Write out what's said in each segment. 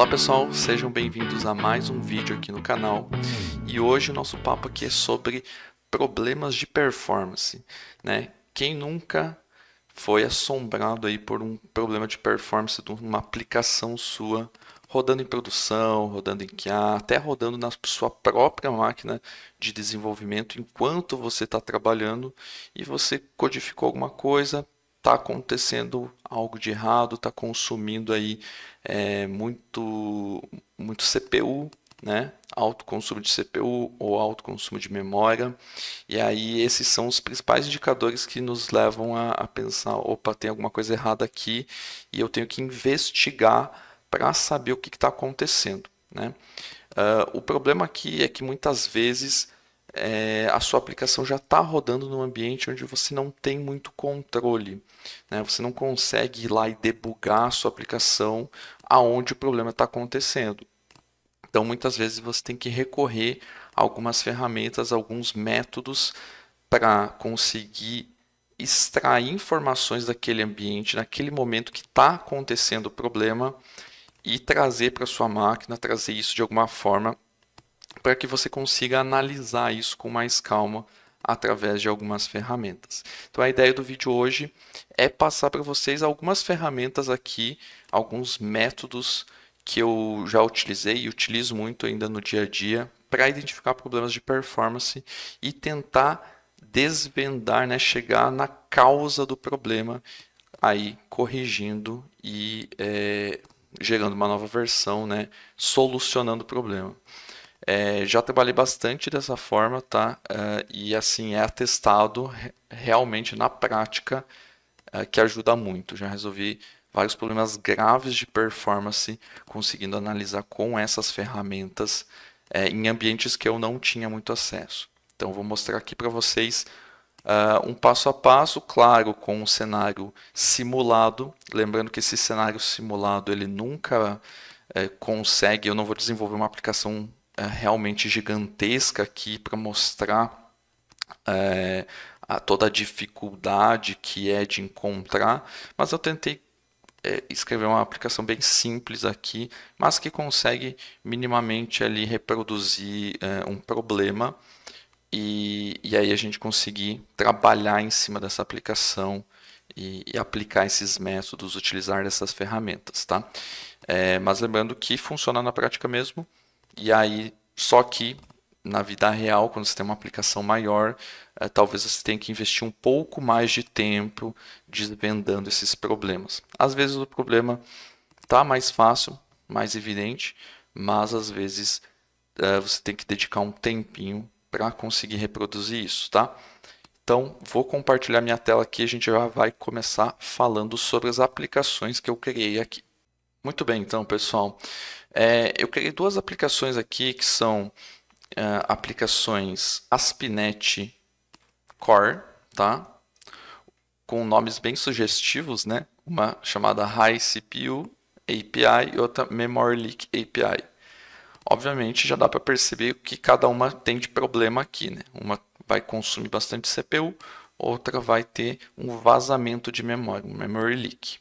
Olá pessoal, sejam bem-vindos a mais um vídeo aqui no canal e hoje o nosso papo aqui é sobre problemas de performance, né? Quem nunca foi assombrado aí por um problema de performance de uma aplicação sua rodando em produção, rodando em QA, até rodando na sua própria máquina de desenvolvimento enquanto você está trabalhando e você codificou alguma coisa, está acontecendo algo de errado, está consumindo aí é, muito, muito CPU, né? alto consumo de CPU ou alto consumo de memória. E aí esses são os principais indicadores que nos levam a, a pensar, opa, tem alguma coisa errada aqui e eu tenho que investigar para saber o que está acontecendo. Né? Uh, o problema aqui é que muitas vezes é, a sua aplicação já está rodando num ambiente onde você não tem muito controle. Né? Você não consegue ir lá e debugar a sua aplicação aonde o problema está acontecendo. Então, muitas vezes você tem que recorrer a algumas ferramentas, a alguns métodos para conseguir extrair informações daquele ambiente, naquele momento que está acontecendo o problema e trazer para sua máquina, trazer isso de alguma forma para que você consiga analisar isso com mais calma através de algumas ferramentas. Então a ideia do vídeo hoje é passar para vocês algumas ferramentas aqui, alguns métodos que eu já utilizei e utilizo muito ainda no dia a dia para identificar problemas de performance e tentar desvendar, né, chegar na causa do problema, aí corrigindo e é, gerando uma nova versão, né, solucionando o problema. É, já trabalhei bastante dessa forma, tá? É, e assim, é atestado realmente na prática é, que ajuda muito. Já resolvi vários problemas graves de performance conseguindo analisar com essas ferramentas é, em ambientes que eu não tinha muito acesso. Então, vou mostrar aqui para vocês Uh, um passo a passo, claro, com um cenário simulado. Lembrando que esse cenário simulado ele nunca consegue, eu não vou desenvolver uma aplicação é, realmente gigantesca aqui para mostrar é, a, toda a dificuldade que é de encontrar, mas eu tentei é, escrever uma aplicação bem simples aqui, mas que consegue minimamente ali reproduzir é, um problema e, e aí a gente conseguir trabalhar em cima dessa aplicação e, e, aplicar esses métodos, utilizar essas ferramentas, tá? É, mas lembrando que funciona na prática mesmo e aí, só que na vida real, quando você tem uma aplicação maior, é, talvez você tenha que investir um pouco mais de tempo desvendando esses problemas. Às vezes o problema está mais fácil, mais evidente, mas às vezes é, você tem que dedicar um tempinho para conseguir reproduzir isso, tá? Então, vou compartilhar minha tela aqui, a gente já vai começar falando sobre as aplicações que eu criei aqui. Muito bem, então, pessoal. É, eu criei duas aplicações aqui que são uh, aplicações Aspinet Core, tá? Com nomes bem sugestivos, né? Uma chamada High CPU API e outra Memory Leak API. Obviamente já dá para perceber que cada uma tem de problema aqui, né? Uma vai consumir bastante CPU, outra vai ter um vazamento de memória, um memory leak.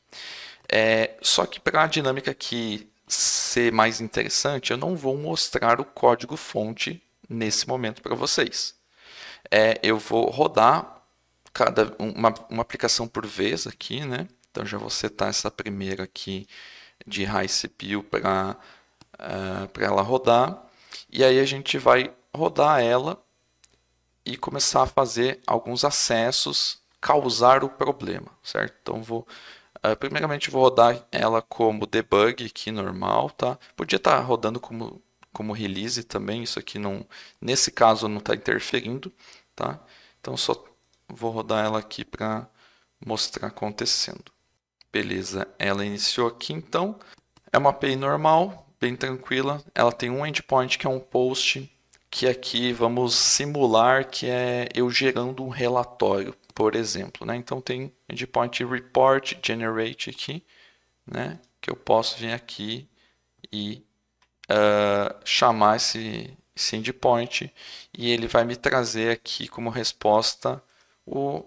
É, só que para a dinâmica que ser mais interessante, eu não vou mostrar o código-fonte nesse momento para vocês. É, eu vou rodar cada uma, uma aplicação por vez aqui, né? Então já vou setar essa primeira aqui de high CPU para uh, é, ela rodar. E aí a gente vai rodar ela e começar a fazer alguns acessos, causar o problema, certo? Então vou Uh, primeiramente vou rodar ela como debug aqui normal, tá? Podia estar tá rodando como, como release também, isso aqui não, nesse caso não está interferindo, tá? Então só vou rodar ela aqui para mostrar acontecendo. Beleza, ela iniciou aqui então. É uma API normal, bem tranquila. Ela tem um endpoint que é um post, que aqui vamos simular que é eu gerando um relatório por exemplo. Né? Então, tem endpoint report generate aqui, né? que eu posso vir aqui e uh, chamar esse, esse endpoint e ele vai me trazer aqui como resposta o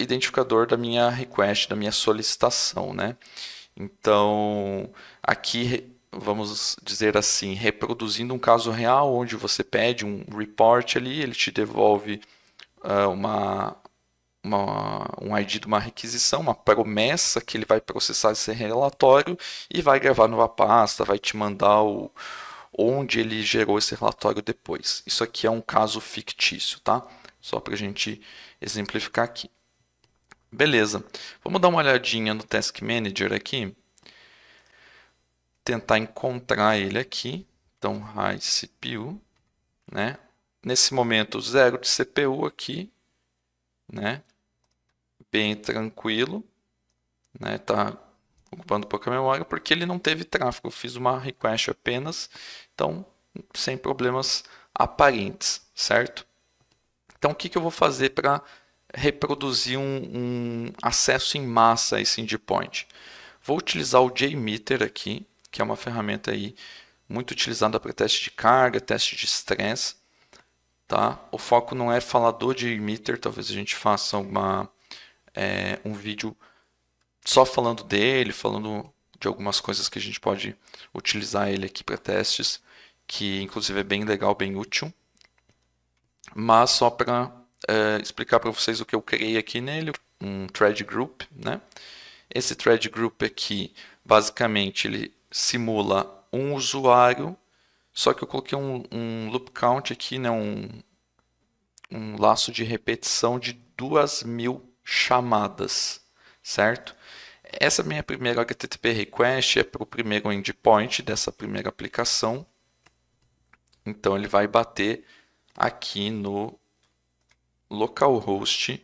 identificador da minha request, da minha solicitação, né? Então, aqui vamos dizer assim, reproduzindo um caso real onde você pede um report ali, ele te devolve uh, uma, uma, um ID de uma requisição, uma promessa que ele vai processar esse relatório e vai gravar numa pasta, vai te mandar o, onde ele gerou esse relatório depois. Isso aqui é um caso fictício, tá? Só para a gente exemplificar aqui. Beleza, vamos dar uma olhadinha no Task Manager aqui. Tentar encontrar ele aqui. Então, high CPU, né? Nesse momento, zero de CPU aqui, né? Bem tranquilo, né? Tá ocupando pouca memória porque ele não teve tráfego. Eu fiz uma request apenas, então sem problemas aparentes, certo? Então o que, que eu vou fazer para reproduzir um, um, acesso em massa a esse endpoint? Vou utilizar o JMeter aqui, que é uma ferramenta aí muito utilizada para teste de carga, teste de stress tá? O foco não é falador de emitter, talvez a gente faça uma, é, um vídeo só falando dele, falando de algumas coisas que a gente pode utilizar ele aqui para testes, que inclusive é bem legal, bem útil. Mas só para é, explicar para vocês o que eu criei aqui nele, um thread group, né? Esse thread group aqui, basicamente, ele simula um usuário só que eu coloquei um, um loop count aqui, né? Um, um laço de repetição de duas mil chamadas, certo? Essa minha primeira HTTP request é para o primeiro endpoint dessa primeira aplicação. Então ele vai bater aqui no localhost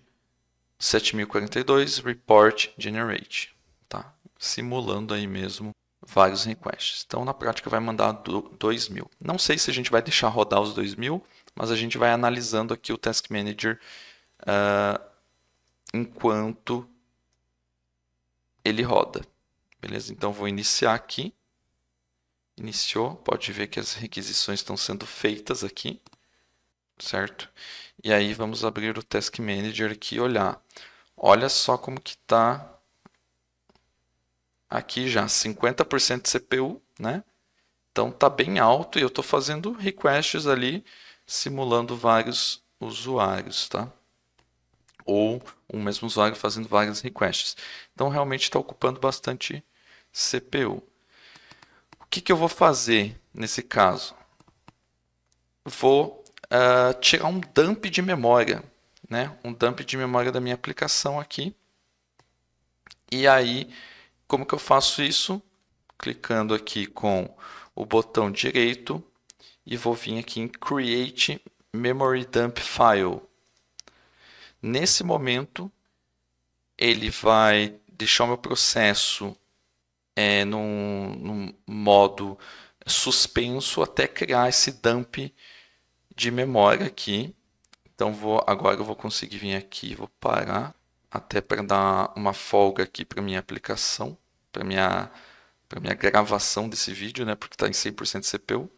7042 report generate, tá? Simulando aí mesmo vários requests. Então, na prática, vai mandar 2.000. mil. Não sei se a gente vai deixar rodar os 2.000, mil, mas a gente vai analisando aqui o Task Manager uh, enquanto ele roda. Beleza? Então, vou iniciar aqui. Iniciou. Pode ver que as requisições estão sendo feitas aqui. Certo? E aí, vamos abrir o Task Manager aqui e olhar. Olha só como que está aqui já 50% de CPU, né? Então tá bem alto e eu estou fazendo requests ali simulando vários usuários, tá? Ou um mesmo usuário fazendo várias requests. Então realmente está ocupando bastante CPU. O que, que eu vou fazer nesse caso? Vou uh, tirar um dump de memória, né? Um dump de memória da minha aplicação aqui. E aí como que eu faço isso? Clicando aqui com o botão direito e vou vir aqui em Create Memory Dump File. Nesse momento, ele vai deixar o meu processo é, num, num modo suspenso até criar esse dump de memória aqui. Então vou, agora eu vou conseguir vir aqui, vou parar até para dar uma folga aqui para minha aplicação, para minha para minha gravação desse vídeo, né, porque está em 100% CPU.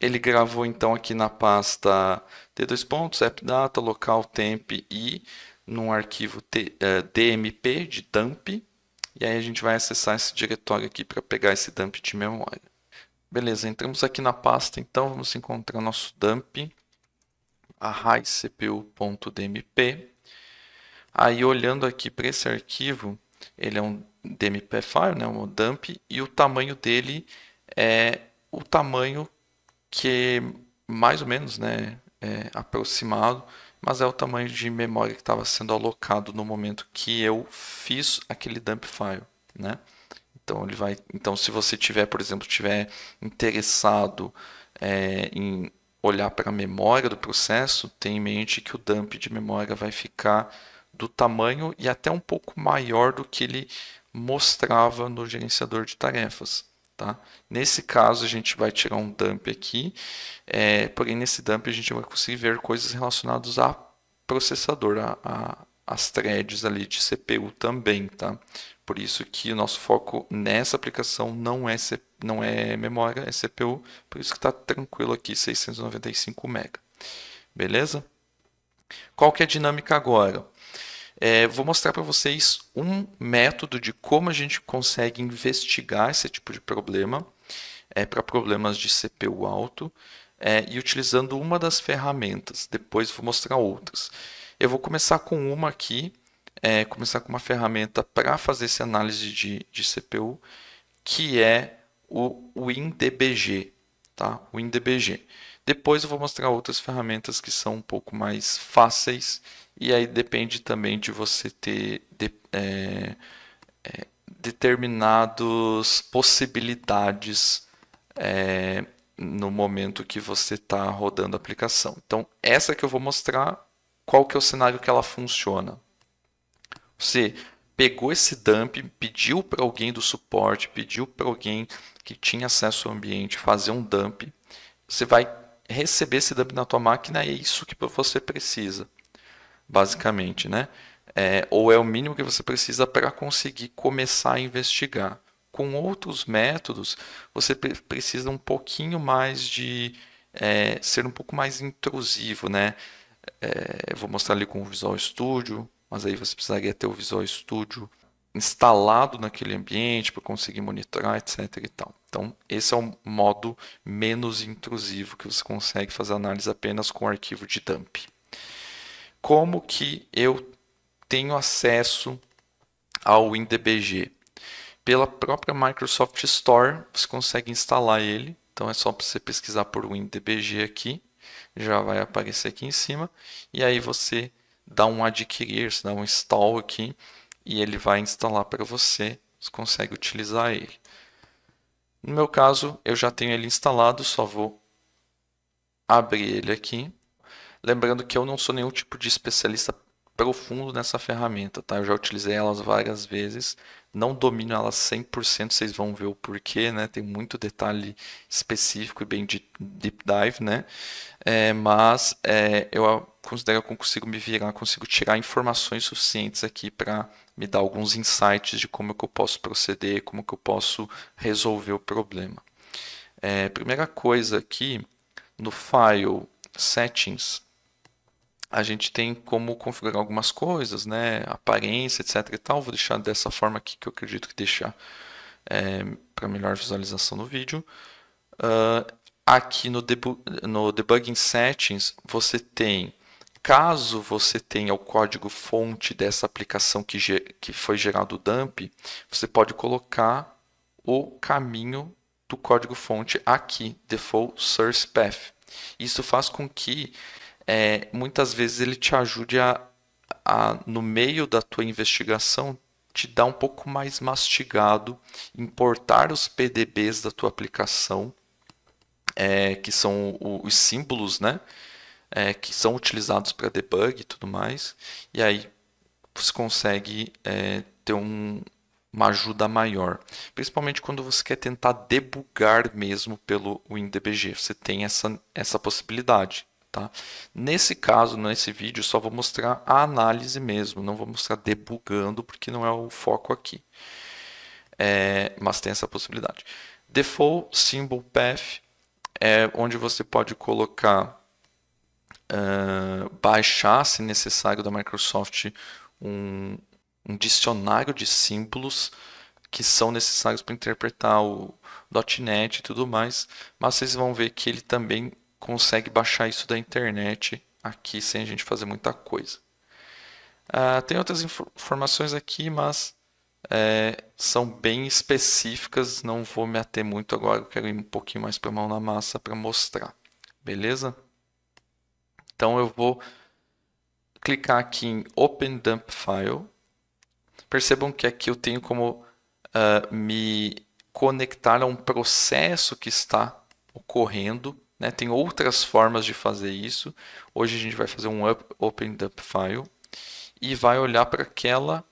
Ele gravou então aqui na pasta t 2 pontos, data local, temp e num arquivo t, uh, é, DMP de dump. E aí a gente vai acessar esse diretório aqui para pegar esse dump de memória. Beleza, entramos aqui na pasta então, vamos encontrar nosso dump cpu.dmp. Aí olhando aqui para esse arquivo, ele é um DMP file, né, um dump, e o tamanho dele é o tamanho que mais ou menos né, é aproximado, mas é o tamanho de memória que estava sendo alocado no momento que eu fiz aquele dump file. Né? Então ele vai. Então se você tiver, por exemplo, tiver interessado é, em olhar para a memória do processo, tenha em mente que o dump de memória vai ficar do tamanho e até um pouco maior do que ele mostrava no gerenciador de tarefas. Tá? Nesse caso, a gente vai tirar um dump aqui, é, porém, nesse dump a gente vai conseguir ver coisas relacionadas a processador, a, a, as threads ali de CPU também. Tá? Por isso que o nosso foco nessa aplicação não é, não é memória, é CPU, por isso que está tranquilo aqui 695 MB. Beleza? Qual que é a dinâmica agora? É, vou mostrar para vocês um método de como a gente consegue investigar esse tipo de problema é, para problemas de CPU alto é, e utilizando uma das ferramentas. Depois vou mostrar outras. Eu vou começar com uma aqui, é, começar com uma ferramenta para fazer essa análise de, de CPU, que é o WinDBG. Tá? O WinDBG. Depois eu vou mostrar outras ferramentas que são um pouco mais fáceis e aí depende também de você ter de, é, é, determinadas possibilidades é, no momento que você está rodando a aplicação. Então, essa que eu vou mostrar, qual que é o cenário que ela funciona. Você pegou esse dump, pediu para alguém do suporte, pediu para alguém que tinha acesso ao ambiente fazer um dump. Você vai receber esse dump na tua máquina é isso que você precisa, basicamente, né? É, ou é o mínimo que você precisa para conseguir começar a investigar. Com outros métodos, você precisa um pouquinho mais de é, ser um pouco mais intrusivo, né? É, eu vou mostrar ali com o Visual Studio, mas aí você precisaria ter o Visual Studio instalado naquele ambiente para conseguir monitorar, etc. E tal. Então, esse é o modo menos intrusivo que você consegue fazer análise apenas com o arquivo de dump. Como que eu tenho acesso ao WinDBG? Pela própria Microsoft Store, você consegue instalar ele. Então, é só você pesquisar por WinDBG aqui. Já vai aparecer aqui em cima. E aí você dá um adquirir, você dá um install aqui e ele vai instalar para você, você consegue utilizar ele. No meu caso, eu já tenho ele instalado, só vou abrir ele aqui. Lembrando que eu não sou nenhum tipo de especialista profundo nessa ferramenta, tá? Eu já utilizei elas várias vezes, não domino elas 100%, vocês vão ver o porquê, né? Tem muito detalhe específico e bem de deep dive, né? É, mas é, eu considero que eu consigo me virar, consigo tirar informações suficientes aqui para me dá alguns insights de como é que eu posso proceder, como é que eu posso resolver o problema. É, primeira coisa aqui, no file settings, a gente tem como configurar algumas coisas, né? Aparência, etc e tal. Vou deixar dessa forma aqui que eu acredito que deixar é, para melhor visualização no vídeo. Uh, aqui no, debu no debugging settings, você tem caso você tenha o código fonte dessa aplicação que, que foi gerado o dump, você pode colocar o caminho do código fonte aqui, default source path. Isso faz com que é, muitas vezes ele te ajude a, a, no meio da tua investigação, te dar um pouco mais mastigado, importar os PDBs da tua aplicação, é, que são os símbolos, né? é, que são utilizados para debug e tudo mais. E aí você consegue é, ter um, uma ajuda maior, principalmente quando você quer tentar debugar mesmo pelo WinDBG. Você tem essa, essa possibilidade. Tá? Nesse caso, nesse vídeo, só vou mostrar a análise mesmo, não vou mostrar debugando, porque não é o foco aqui. É, mas tem essa possibilidade. Default Symbol Path é onde você pode colocar é, baixar, se necessário, da Microsoft um, um dicionário de símbolos que são necessários para interpretar o .NET e tudo mais, mas vocês vão ver que ele também consegue baixar isso da internet aqui sem a gente fazer muita coisa. Uh, tem outras informações aqui, mas é, são bem específicas, não vou me ater muito agora, eu quero ir um pouquinho mais para a mão na massa para mostrar, beleza? Então eu vou clicar aqui em Open Dump File. Percebam que aqui eu tenho como uh, me conectar a um processo que está ocorrendo. Né? Tem outras formas de fazer isso. Hoje a gente vai fazer um up, Open Dump File e vai olhar para aquela.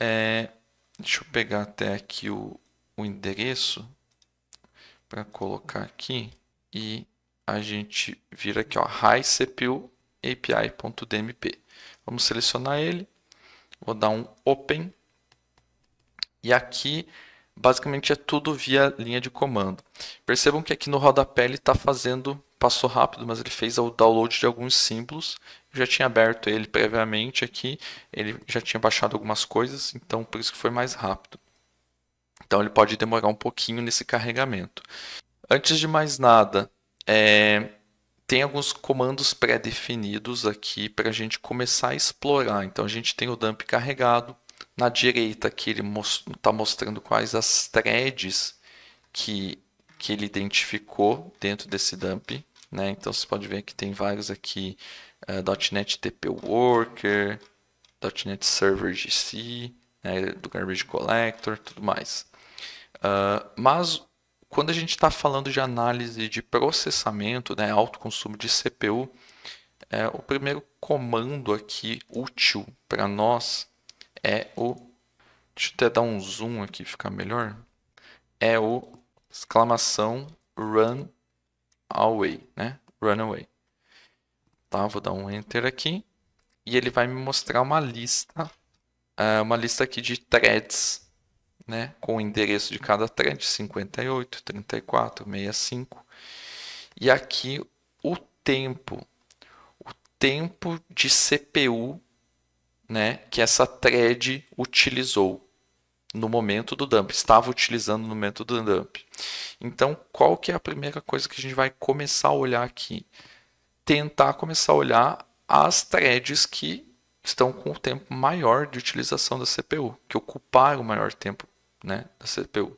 É, deixa eu pegar até aqui o, o endereço para colocar aqui e a gente vira aqui, ó, high CPU API.dmp. Vamos selecionar ele, vou dar um open e aqui basicamente é tudo via linha de comando. Percebam que aqui no rodapé ele está fazendo, passou rápido, mas ele fez o download de alguns símbolos. Eu já tinha aberto ele previamente aqui, ele já tinha baixado algumas coisas, então por isso que foi mais rápido. Então ele pode demorar um pouquinho nesse carregamento. Antes de mais nada, é, tem alguns comandos pré-definidos aqui para a gente começar a explorar. Então a gente tem o dump carregado. Na direita aqui ele está mostrando quais as threads que, que ele identificou dentro desse dump. Né? Então você pode ver que tem vários aqui, uh, .NET TP Worker, .NET Server GC, né? do Garbage Collector, tudo mais. Uh, mas quando a gente está falando de análise de processamento, né, alto consumo de CPU, é, o primeiro comando aqui útil para nós é o. Deixa eu até dar um zoom aqui, ficar melhor. É o exclamação run away, né? Run away. Tá, vou dar um enter aqui e ele vai me mostrar uma lista, é, uma lista aqui de threads né, com o endereço de cada thread, 58, 34, 65. E aqui o tempo, o tempo de CPU né, que essa thread utilizou no momento do dump, estava utilizando no momento do dump. Então, qual que é a primeira coisa que a gente vai começar a olhar aqui? Tentar começar a olhar as threads que estão com o tempo maior de utilização da CPU, que ocuparam o maior tempo né, da CPU.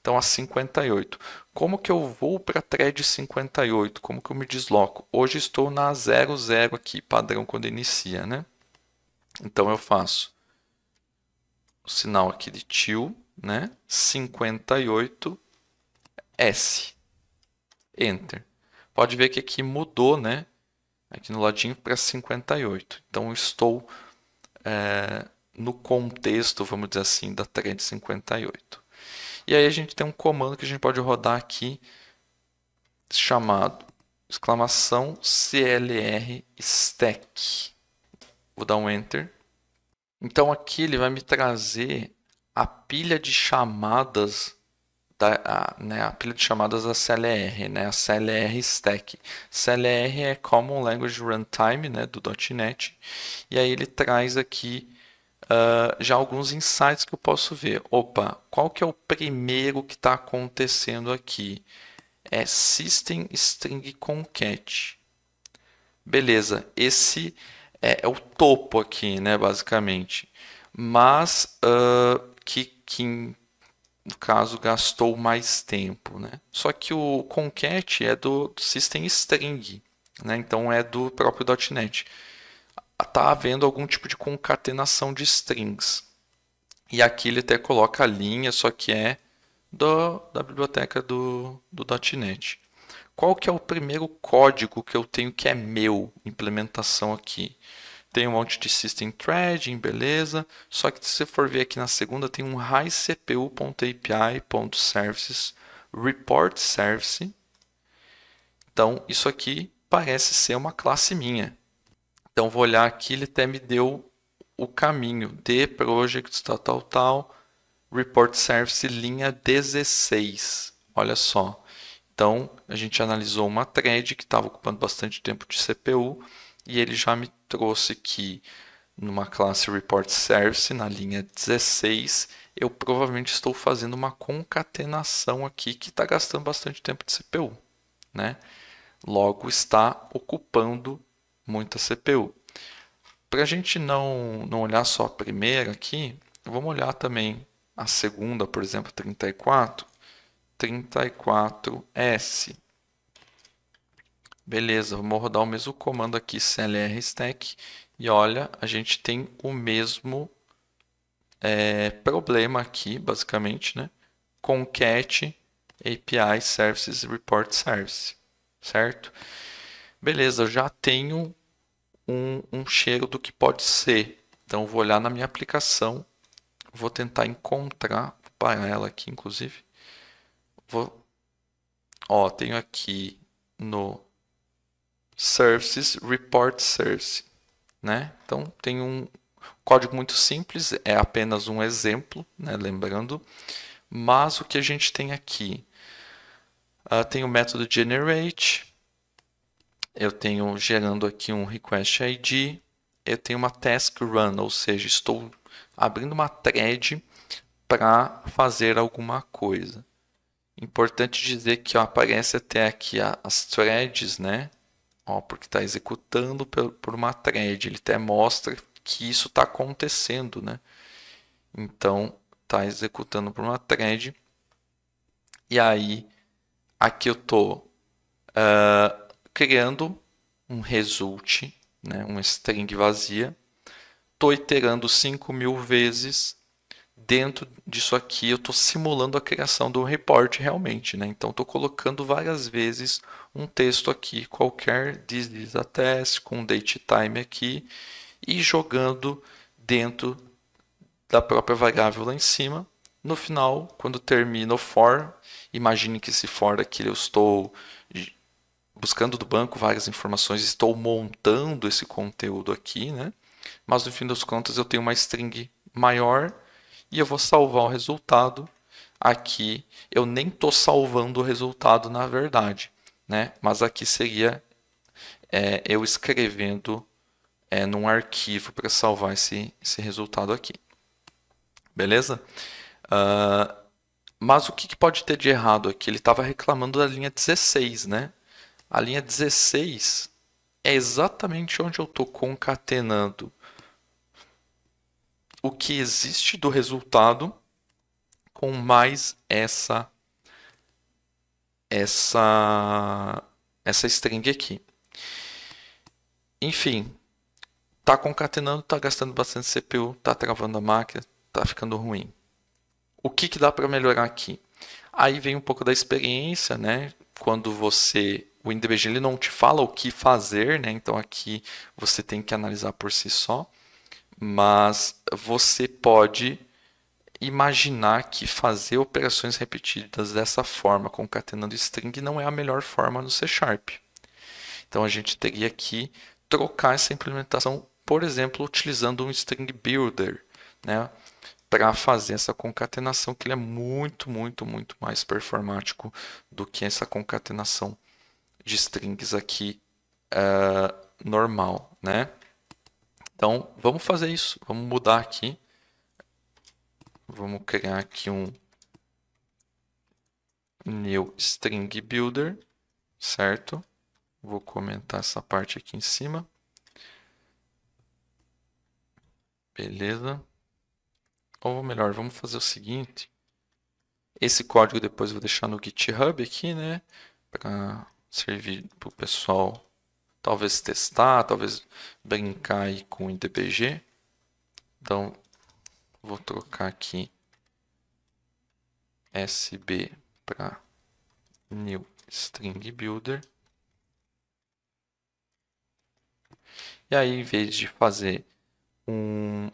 Então, a 58. Como que eu vou para a thread 58? Como que eu me desloco? Hoje estou na 00 aqui, padrão quando inicia, né? Então, eu faço o sinal aqui de til, né? 58 S. Enter. Pode ver que aqui mudou, né? Aqui no ladinho para 58. Então, estou é, no contexto, vamos dizer assim, da thread 58. E aí a gente tem um comando que a gente pode rodar aqui chamado exclamação clr stack. Vou dar um enter. Então aqui ele vai me trazer a pilha de chamadas da, a, né, a pilha de chamadas da CLR, né, a CLR Stack. CLR é Common Language Runtime né, do .NET, e aí ele traz aqui uh, já alguns insights que eu posso ver. Opa, qual que é o primeiro que está acontecendo aqui? É System String Concat. Beleza, esse é, é o topo aqui, né, basicamente. Mas uh, que, que no caso, gastou mais tempo. Né? Só que o concat é do, System String, né? então é do próprio .NET está havendo algum tipo de concatenação de strings. E aqui ele até coloca a linha, só que é do, da biblioteca do, do .NET. Qual que é o primeiro código que eu tenho que é meu implementação aqui? Tem um monte de system threading, beleza. Só que se você for ver aqui na segunda, tem um highcpu.api.services report service. Então, isso aqui parece ser uma classe minha. Então vou olhar aqui, ele até me deu o caminho de projects tal, tal, tal, report service linha 16. Olha só. Então a gente analisou uma thread que estava ocupando bastante tempo de CPU e ele já me trouxe que numa classe report service na linha 16 eu provavelmente estou fazendo uma concatenação aqui que está gastando bastante tempo de CPU, né? Logo está ocupando muita CPU. Para a gente não, não olhar só a primeira aqui, vamos olhar também a segunda, por exemplo, 34, 34S. Beleza, vamos rodar o mesmo comando aqui, clr stack, e olha, a gente tem o mesmo é, problema aqui, basicamente, né? com cat API Services Report Service, certo? beleza, eu já tenho um, um cheiro do que pode ser. Então vou olhar na minha aplicação, vou tentar encontrar, vou parar ela aqui inclusive. Vou, ó, tenho aqui no Services Report Service, né? Então tem um código muito simples, é apenas um exemplo, né? Lembrando, mas o que a gente tem aqui? Uh, tem o método generate, eu tenho gerando aqui um request ID, eu tenho uma task run, ou seja, estou abrindo uma thread para fazer alguma coisa. Importante dizer que ó, aparece até aqui as threads, né? Ó, porque está executando por uma thread, ele até mostra que isso está acontecendo, né? Então, está executando por uma thread. E aí, aqui eu estou uh, criando um result, né, um string vazia. Estou iterando 5 mil vezes. Dentro disso aqui, eu estou simulando a criação do report realmente. Né? Então, estou colocando várias vezes um texto aqui, qualquer this is a test, com date time aqui, e jogando dentro da própria variável lá em cima. No final, quando termina o for, imagine que esse for aqui eu estou buscando do banco várias informações, estou montando esse conteúdo aqui, né? Mas no fim das contas eu tenho uma string maior e eu vou salvar o resultado. Aqui eu nem estou salvando o resultado na verdade, né? Mas aqui seria é, eu escrevendo é, num arquivo para salvar esse, esse resultado aqui. Beleza? Uh, mas o que, que, pode ter de errado aqui? Ele estava reclamando da linha 16, né? A linha 16 é exatamente onde eu estou concatenando o que existe do resultado com mais essa essa essa string aqui. Enfim, tá concatenando, tá gastando bastante CPU, tá travando a máquina, tá ficando ruim. O que que dá para melhorar aqui? Aí vem um pouco da experiência, né? Quando você o IndBG ele não te fala o que fazer, né? Então aqui você tem que analisar por si só, mas você pode imaginar que fazer operações repetidas dessa forma, concatenando string, não é a melhor forma no C Sharp. Então a gente teria que trocar essa implementação, por exemplo, utilizando um string builder, né? para fazer essa concatenação, que ele é muito, muito, muito mais performático do que essa concatenação de strings aqui uh, normal, né? Então, vamos fazer isso. Vamos mudar aqui. Vamos criar aqui um new string builder, certo? Vou comentar essa parte aqui em cima. Beleza. Ou melhor, vamos fazer o seguinte. Esse código depois eu vou deixar no GitHub aqui, né? Para servir para o pessoal talvez testar, talvez brincar aí com o IDBG. Então, vou trocar aqui SB para New String Builder. E aí, em vez de fazer um,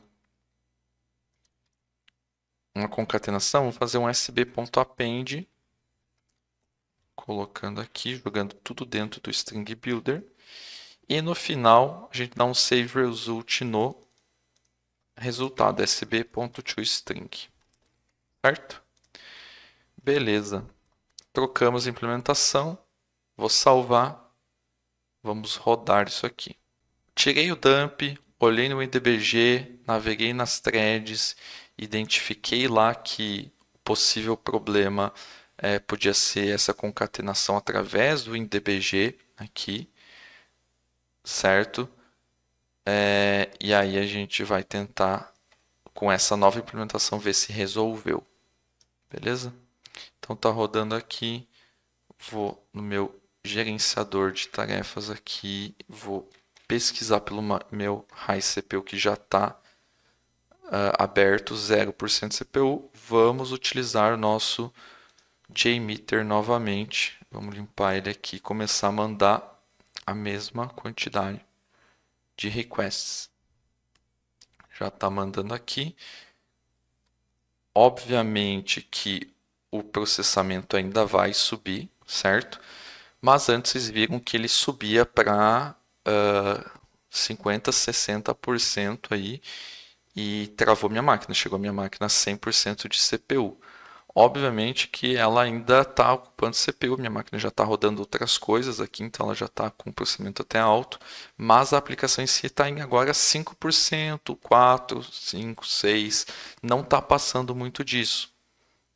uma concatenação, vou fazer um sb.append colocando aqui, jogando tudo dentro do string builder. E no final, a gente dá um save result no resultado sb.toString. Certo? Beleza. Trocamos a implementação. Vou salvar. Vamos rodar isso aqui. Tirei o dump, olhei no IDBG, naveguei nas threads, identifiquei lá que o possível problema é, podia ser essa concatenação através do IndBG aqui, certo? É, e aí a gente vai tentar, com essa nova implementação, ver se resolveu. Beleza? Então está rodando aqui. Vou no meu gerenciador de tarefas aqui. Vou pesquisar pelo meu high CPU que já está uh, ah, aberto, 0% CPU. Vamos utilizar o nosso JMeter novamente. Vamos limpar ele aqui e começar a mandar a mesma quantidade de requests. Já está mandando aqui. Obviamente que o processamento ainda vai subir, certo? Mas antes vocês viram que ele subia para uh, 50, 60% aí e travou minha máquina. Chegou a minha máquina a 100% de CPU. Obviamente que ela ainda está ocupando CPU, minha máquina já está rodando outras coisas aqui, então ela já está com processamento até alto, mas a aplicação em si está em agora 5%, 4%, 5%, 6%, não está passando muito disso.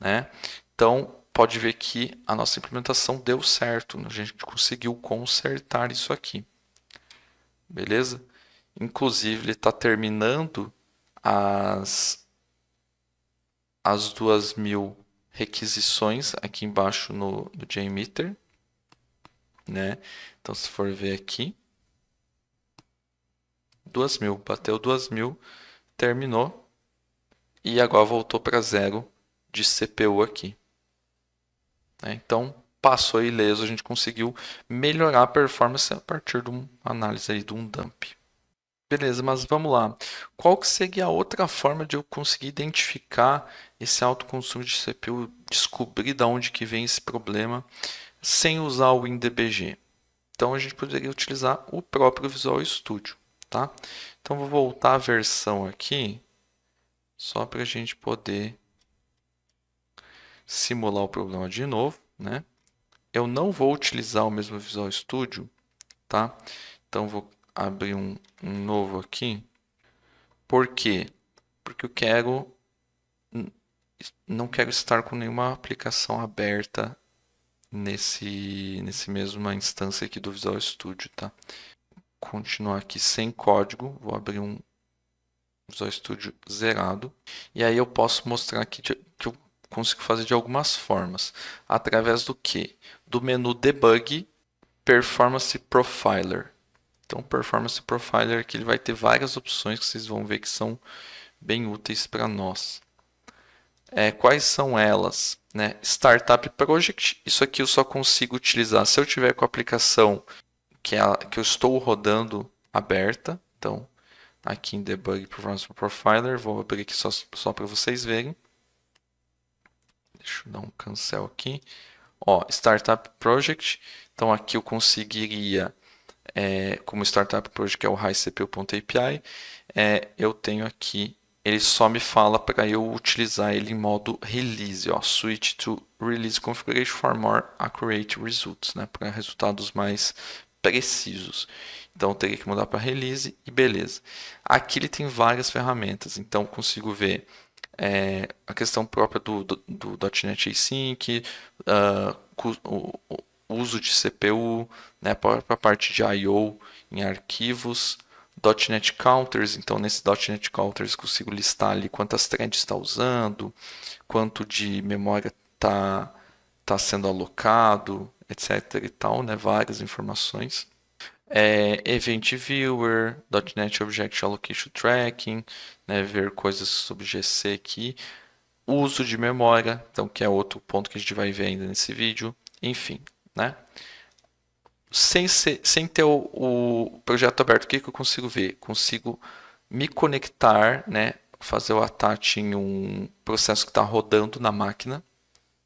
Né? Então, pode ver que a nossa implementação deu certo, a gente conseguiu consertar isso aqui. Beleza? Inclusive, ele está terminando as, as 2.000 requisições aqui embaixo no, no JMeter, né? Então, se for ver aqui, 2.000, bateu 2.000, terminou e agora voltou para zero de CPU aqui. Né? Então, passou ileso, a gente conseguiu melhorar a performance a partir de uma análise aí, de um dump. Beleza, mas vamos lá. Qual que seria a outra forma de eu conseguir identificar esse alto consumo de CPU, descobrir de onde que vem esse problema, sem usar o WinDBG? Então, a gente poderia utilizar o próprio Visual Studio, tá? Então, vou voltar a versão aqui, só para a gente poder simular o problema de novo, né? Eu não vou utilizar o mesmo Visual Studio, tá? Então, vou abrir um, um novo aqui. Por quê? Porque eu quero não quero estar com nenhuma aplicação aberta nesse nesse mesma instância aqui do Visual Studio, tá? Continuar aqui sem código, vou abrir um Visual Studio zerado e aí eu posso mostrar aqui que eu consigo fazer de algumas formas, através do que? Do menu Debug Performance Profiler. Então, Performance Profiler aqui ele vai ter várias opções que vocês vão ver que são bem úteis para nós. É, quais são elas? Né? Startup Project, isso aqui eu só consigo utilizar se eu tiver com a aplicação que, que eu estou rodando aberta. Então, aqui em Debug Performance Profiler, vou abrir aqui só, só para vocês verem. Deixa eu dar um cancel aqui. Ó, Startup Project, então aqui eu conseguiria é, como Startup Project, que é o highcpu.api, é, eu tenho aqui, ele só me fala para eu utilizar ele em modo release, ó, switch to release configuration for more accurate results, né, para resultados mais precisos. Então eu teria que mudar para release e beleza. Aqui ele tem várias ferramentas, então consigo ver é, a questão própria do, do, do .NET Async, uh, o, o, uso de CPU, né, para a parte de I/O em arquivos, .NET Counters, então nesse .NET Counters consigo listar ali quantas threads está usando, quanto de memória está tá sendo alocado, etc e tal, né, várias informações. É, event Viewer, .NET Object Allocation Tracking, né, ver coisas sobre GC aqui, uso de memória, então que é outro ponto que a gente vai ver ainda nesse vídeo, enfim, né? Sem, ser, sem ter o, o projeto aberto, o que, que eu consigo ver? Consigo me conectar, né? Fazer o attach em um processo que está rodando na máquina.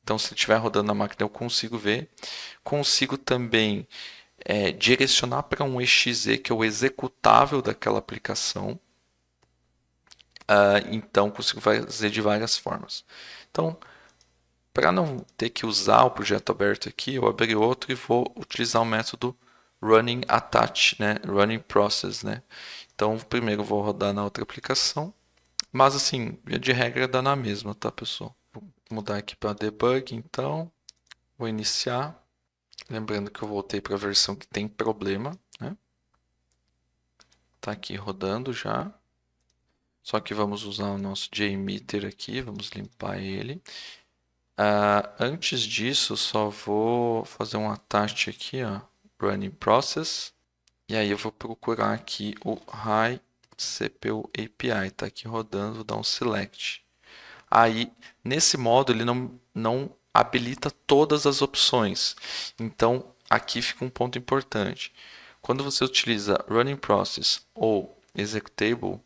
Então, se estiver rodando na máquina, eu consigo ver. Consigo também é, direcionar para um exe, que é o executável daquela aplicação. Uh, então, consigo fazer de várias formas. Então, para não ter que usar o projeto aberto aqui, eu abri outro e vou utilizar o método running attach, né? running process. Né? Então, primeiro vou rodar na outra aplicação. Mas assim, de regra dá na mesma, tá pessoal? Vou mudar aqui para debug, então. Vou iniciar. Lembrando que eu voltei para a versão que tem problema, né? Tá aqui rodando já. Só que vamos usar o nosso JMeter aqui, vamos limpar ele. Uh, antes disso, só vou fazer um attach aqui, ó, running process. E aí eu vou procurar aqui o high CPU API, tá aqui rodando, vou dar um select. Aí, nesse modo, ele não, não habilita todas as opções. Então, aqui fica um ponto importante. Quando você utiliza running process ou executable,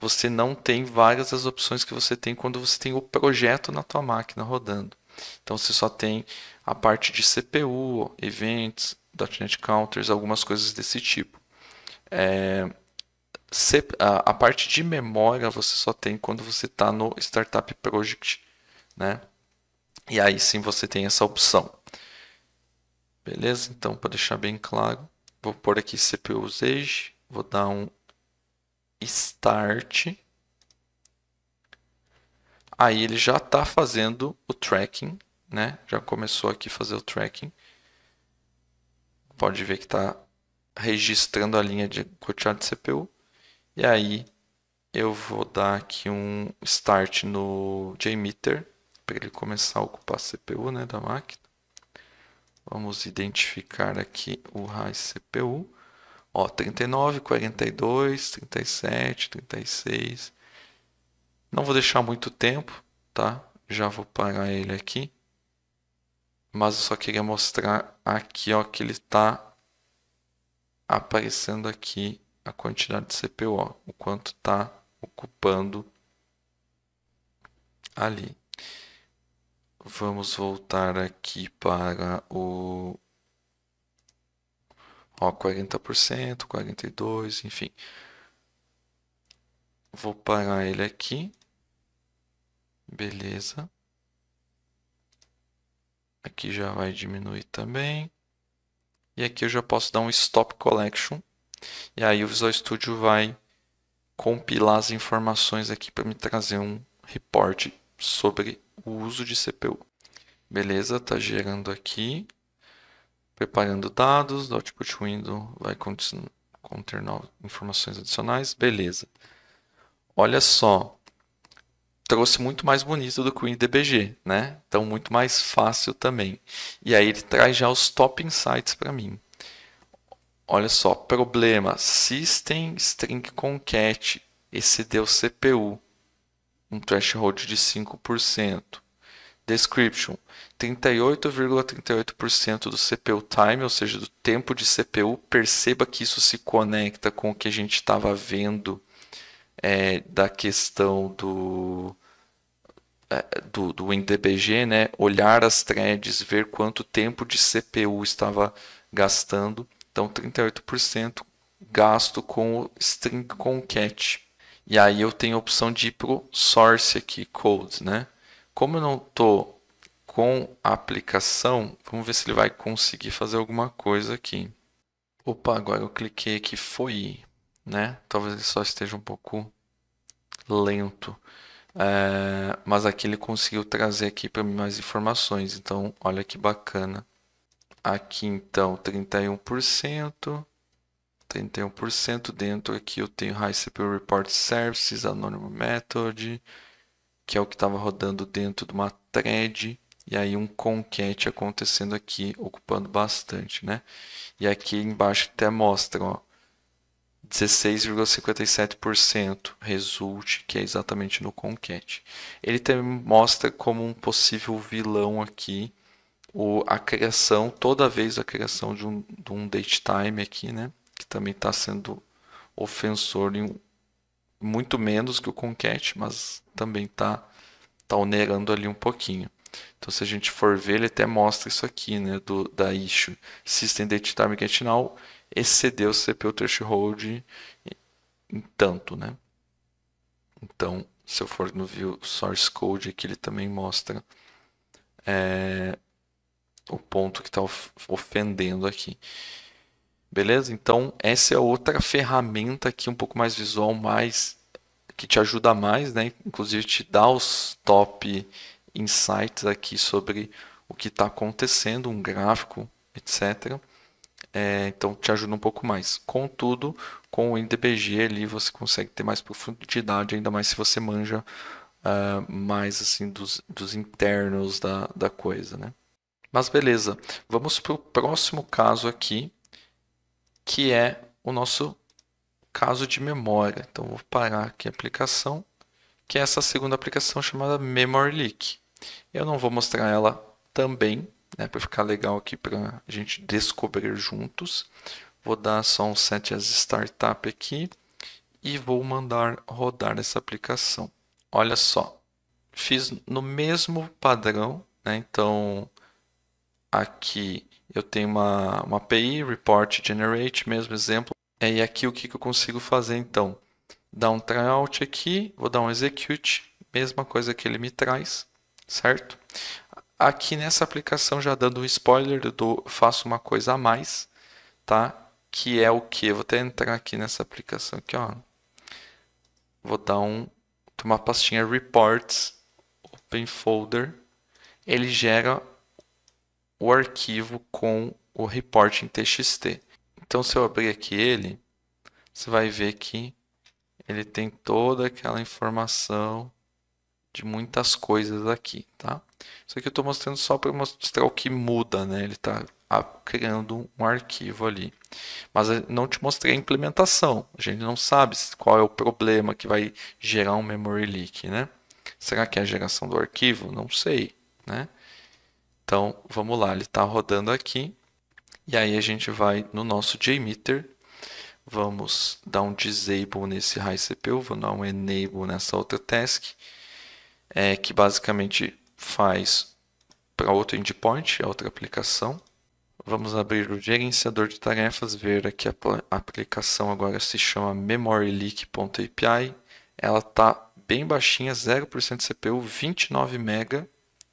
você não tem várias das opções que você tem quando você tem o projeto na tua máquina rodando. Então você só tem a parte de CPU, eventos, .NET counters, algumas coisas desse tipo. É, a, parte de memória você só tem quando você está no Startup Project, né? E aí sim você tem essa opção. Beleza? Então, para deixar bem claro, vou pôr aqui CPU usage, vou dar um start. Aí ele já está fazendo o tracking, né? Já começou aqui a fazer o tracking. Pode ver que está registrando a linha de cotear de CPU. E aí eu vou dar aqui um start no JMeter para ele começar a ocupar a CPU né, da máquina. Vamos identificar aqui o RAI CPU. Ó, 39, 42, 37, 36. Não vou deixar muito tempo, tá? Já vou parar ele aqui. Mas eu só queria mostrar aqui, ó, que ele está aparecendo aqui a quantidade de CPU, ó, o quanto está ocupando ali. Vamos voltar aqui para o Ó, 40%, 42%, enfim. Vou parar ele aqui. Beleza. Aqui já vai diminuir também. E aqui eu já posso dar um Stop Collection. E aí o Visual Studio vai compilar as informações aqui para me trazer um report sobre o uso de CPU. Beleza, está gerando aqui. Preparando dados, do output window vai conter informações adicionais. Beleza. Olha só, trouxe muito mais bonito do que o IDBG, né? Então, muito mais fácil também. E aí ele traz já os top insights para mim. Olha só, problema, system string concat, excedeu CPU, um threshold de 5%. Description, 38,38% do CPU time, ou seja, do tempo de CPU. Perceba que isso se conecta com o que a gente estava vendo é, da questão do, é, do, do NDBG, né? olhar as threads, ver quanto tempo de CPU estava gastando. Então, 38% gasto com o string concat. E aí eu tenho a opção de ir para o source aqui, code. Né? Como eu não estou com a aplicação, vamos ver se ele vai conseguir fazer alguma coisa aqui. Opa, agora eu cliquei aqui, foi, né? Talvez ele só esteja um pouco lento. É, mas aqui ele conseguiu trazer aqui para mim mais informações. Então, olha que bacana. Aqui então, 31%. 31% dentro aqui eu tenho High CPU Report Services, Anonymous Method, que é o que estava rodando dentro de uma thread e aí um conquete acontecendo aqui, ocupando bastante, né? E aqui embaixo até mostra, ó, 16,57% resulte, que é exatamente no conquete. Ele também mostra como um possível vilão aqui, o, a criação, toda vez a criação de um, de um date time aqui, né? Que também está sendo ofensor em muito menos que o conquete, mas também está tá onerando ali um pouquinho. Então, se a gente for ver, ele até mostra isso aqui, né, do, da issue. System Date Time Get Now excedeu é o CPU threshold em tanto, né? Então, se eu for no view source code aqui, ele também mostra é, o ponto que está ofendendo aqui. Beleza? Então, essa é outra ferramenta aqui, um pouco mais visual, mais que te ajuda mais, né? Inclusive te dá os top insights aqui sobre o que está acontecendo, um gráfico, etc. É, então te ajuda um pouco mais. Contudo, com o NDBG ali você consegue ter mais profundidade, ainda mais se você manja uh, mais assim dos, dos internos da, da coisa, né? Mas beleza, vamos para o próximo caso aqui, que é o nosso caso de memória. Então vou parar aqui a aplicação, que é essa segunda aplicação chamada Memory Leak. Eu não vou mostrar ela também, né, para ficar legal aqui para a gente descobrir juntos. Vou dar só um set as startup aqui e vou mandar rodar essa aplicação. Olha só, fiz no mesmo padrão, né, então aqui eu tenho uma, uma API, report generate, mesmo exemplo. E aqui o que, que eu consigo fazer então? Dar um tryout aqui, vou dar um execute, mesma coisa que ele me traz certo? Aqui nessa aplicação, já dando um spoiler, eu dou, faço uma coisa a mais, tá? Que é o que? Vou até entrar aqui nessa aplicação aqui, ó. Vou dar um, uma pastinha Reports, Open Folder. Ele gera o arquivo com o report em txt. Então, se eu abrir aqui ele, você vai ver que ele tem toda aquela informação de muitas coisas aqui, tá? Isso aqui eu estou mostrando só para mostrar o que muda, né? Ele está ah, criando um arquivo ali. Mas eh, não te mostrei a implementação. A gente não sabe qual é o problema que vai gerar um memory leak, né? Será que é a geração do arquivo? Não sei, né? Então, vamos lá. Ele está rodando aqui. E aí a gente vai no nosso JMeter. Vamos dar um disable nesse high CPU. Vou dar um enable nessa outra task é, que basicamente faz para outro endpoint, a é outra aplicação. Vamos abrir o gerenciador de tarefas, ver aqui a aplicação agora se chama memoryleak.api. Ela está bem baixinha, 0% de CPU, 29 MB,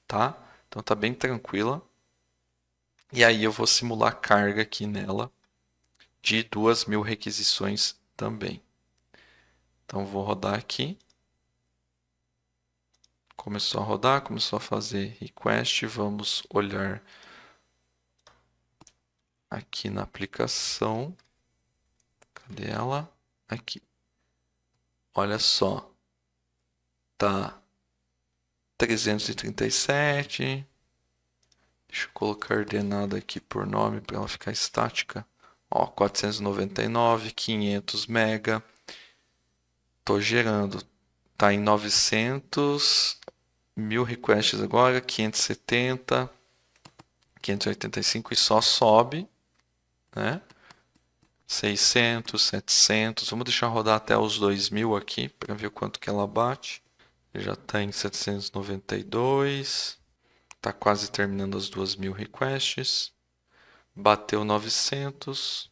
tá? Então está bem tranquila. E aí eu vou simular carga aqui nela de 2.000 requisições também. Então vou rodar aqui. Começou a rodar, começou a fazer request. Vamos olhar aqui na aplicação. Cadê ela? Aqui. Olha só. Tá 337. Deixa eu colocar ordenada aqui por nome para ela ficar estática. Ó, 499, 500 mega. Tô gerando. Tá em 900 mil requests agora, 570, 585 e só sobe, né? 600, 700, vamos deixar rodar até os 2000 aqui para ver quanto que ela bate. Já está em 792, está quase terminando as 2000 requests, bateu 900,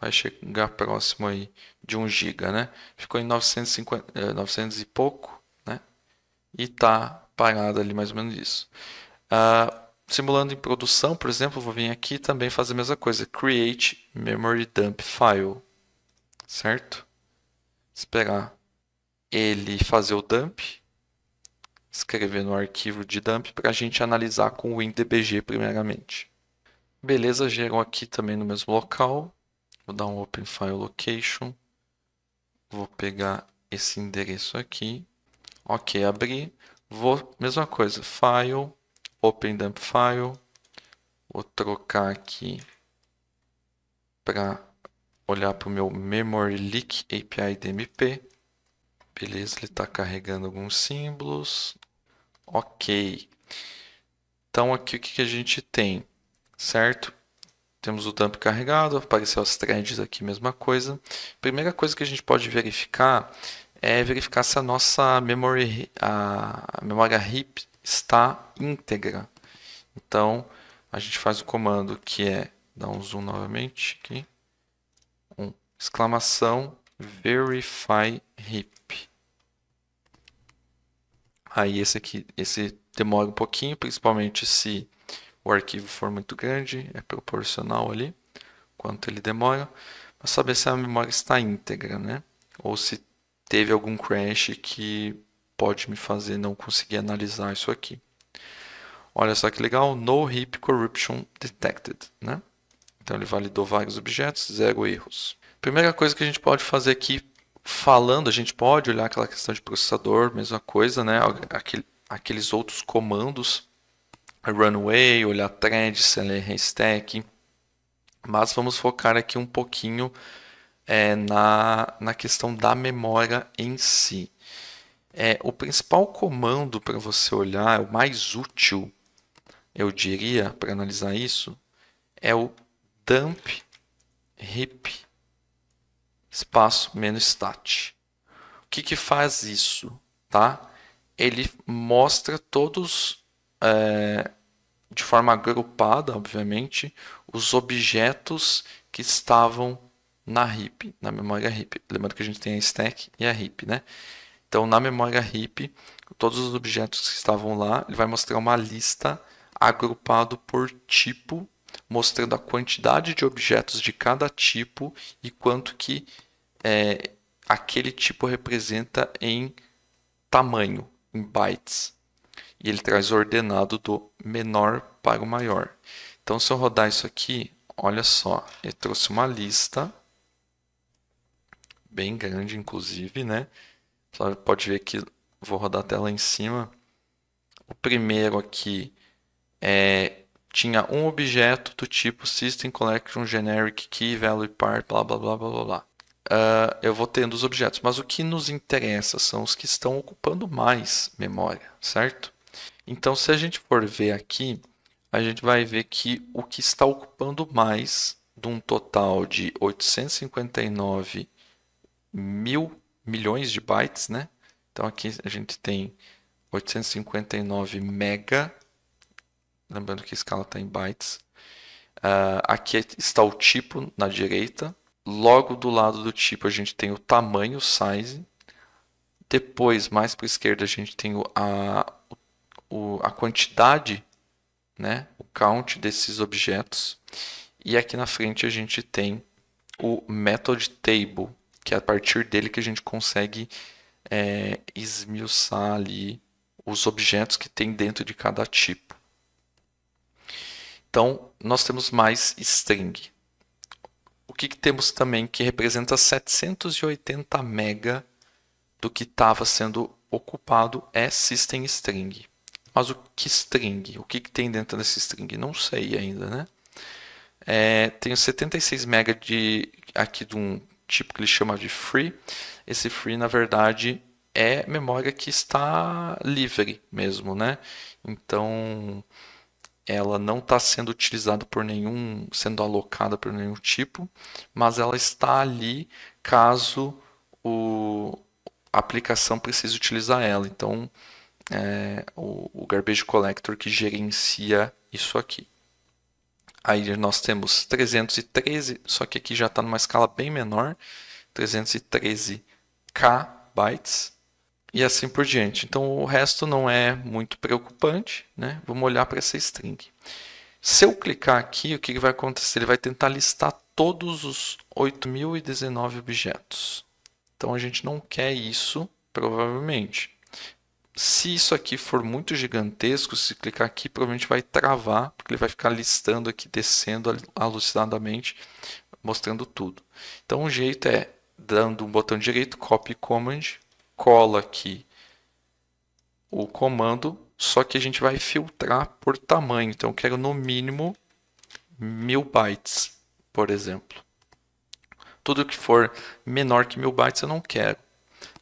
vai chegar próximo aí de 1 GB, né? Ficou em 950, 900 eh, e pouco, e está parado ali mais ou menos isso. Uh, simulando em produção, por exemplo, vou vir aqui também fazer a mesma coisa. Create memory dump file. Certo? Esperar ele fazer o dump. Escrever no arquivo de dump para a gente analisar com o WinDBG primeiramente. Beleza, gerou aqui também no mesmo local. Vou dar um Open File Location. Vou pegar esse endereço aqui Ok, abri. Vou, mesma coisa, File, Open Dump File. Vou trocar aqui para olhar para o meu Memory Leak API DMP. Beleza, ele está carregando alguns símbolos. Ok. Então aqui o que, que a gente tem, certo? Temos o dump carregado, apareceu as threads aqui, mesma coisa. Primeira coisa que a gente pode verificar é verificar se a nossa memory, a memória RIP está íntegra. Então, a gente faz o comando que é, dá um zoom novamente aqui, um, exclamação verify heap. Aí esse aqui, esse demora um pouquinho, principalmente se o arquivo for muito grande, é proporcional ali, quanto ele demora, para saber se a memória está íntegra, né? Ou se teve algum crash que pode me fazer não conseguir analisar isso aqui. Olha só que legal, no heap corruption detected, né? Então ele validou vários objetos, zero erros. Primeira coisa que a gente pode fazer aqui falando, a gente pode olhar aquela questão de processador, mesma coisa, né? aqueles outros comandos, runway, olhar thread, CLR stack, mas vamos focar aqui um pouquinho é, na, na questão da memória em si. É, o principal comando para você olhar, é o mais útil, eu diria, para analisar isso, é o dump rip espaço menos stat. O que, que faz isso? Tá? Ele mostra todos, é, de forma agrupada, obviamente, os objetos que estavam na heap, na memória heap. Lembrando que a gente tem a stack e a heap, né? Então, na memória heap, todos os objetos que estavam lá, ele vai mostrar uma lista agrupado por tipo, mostrando a quantidade de objetos de cada tipo e quanto que é, aquele tipo representa em tamanho, em bytes. E ele traz o ordenado do menor para o maior. Então, se eu rodar isso aqui, olha só, ele trouxe uma lista bem grande, inclusive, né? Só pode ver que vou rodar a tela em cima. O primeiro aqui é, tinha um objeto do tipo System Collection Generic Key Value Part, blá blá blá blá blá. blá. Uh, eu vou tendo os objetos, mas o que nos interessa são os que estão ocupando mais memória, certo? Então, se a gente for ver aqui, a gente vai ver que o que está ocupando mais de um total de 859 mil milhões de bytes, né? Então aqui a gente tem 859 mega, lembrando que a escala está em bytes. Uh, aqui está o tipo na direita. Logo do lado do tipo a gente tem o tamanho, o size. Depois, mais para a esquerda, a gente tem a, o, a quantidade, né? o count desses objetos. E aqui na frente a gente tem o method table, que é a partir dele que a gente consegue é, esmiuçar ali os objetos que tem dentro de cada tipo. Então, nós temos mais string. O que, que temos também que representa 780 mega do que estava sendo ocupado é system string. Mas o que string? O que, que tem dentro desse string? Não sei ainda, né? É, tenho 76 mega de, aqui de um, tipo que ele chama de free. Esse free, na verdade, é memória que está livre mesmo, né? Então, ela não está sendo utilizada por nenhum, sendo alocada por nenhum tipo, mas ela está ali caso o, a aplicação precise utilizar ela. Então, é, o, o garbage collector que gerencia isso aqui. Aí nós temos 313, só que aqui já está numa escala bem menor, 313k bytes e assim por diante. Então o resto não é muito preocupante, né? Vamos olhar para essa string. Se eu clicar aqui, o que vai acontecer? Ele vai tentar listar todos os 8.019 objetos. Então a gente não quer isso, provavelmente se isso aqui for muito gigantesco, se clicar aqui, provavelmente vai travar, porque ele vai ficar listando aqui, descendo alucinadamente, mostrando tudo. Então, um jeito é, dando um botão direito, copy command, cola aqui o comando, só que a gente vai filtrar por tamanho. Então, eu quero no mínimo mil bytes, por exemplo. Tudo que for menor que mil bytes eu não quero,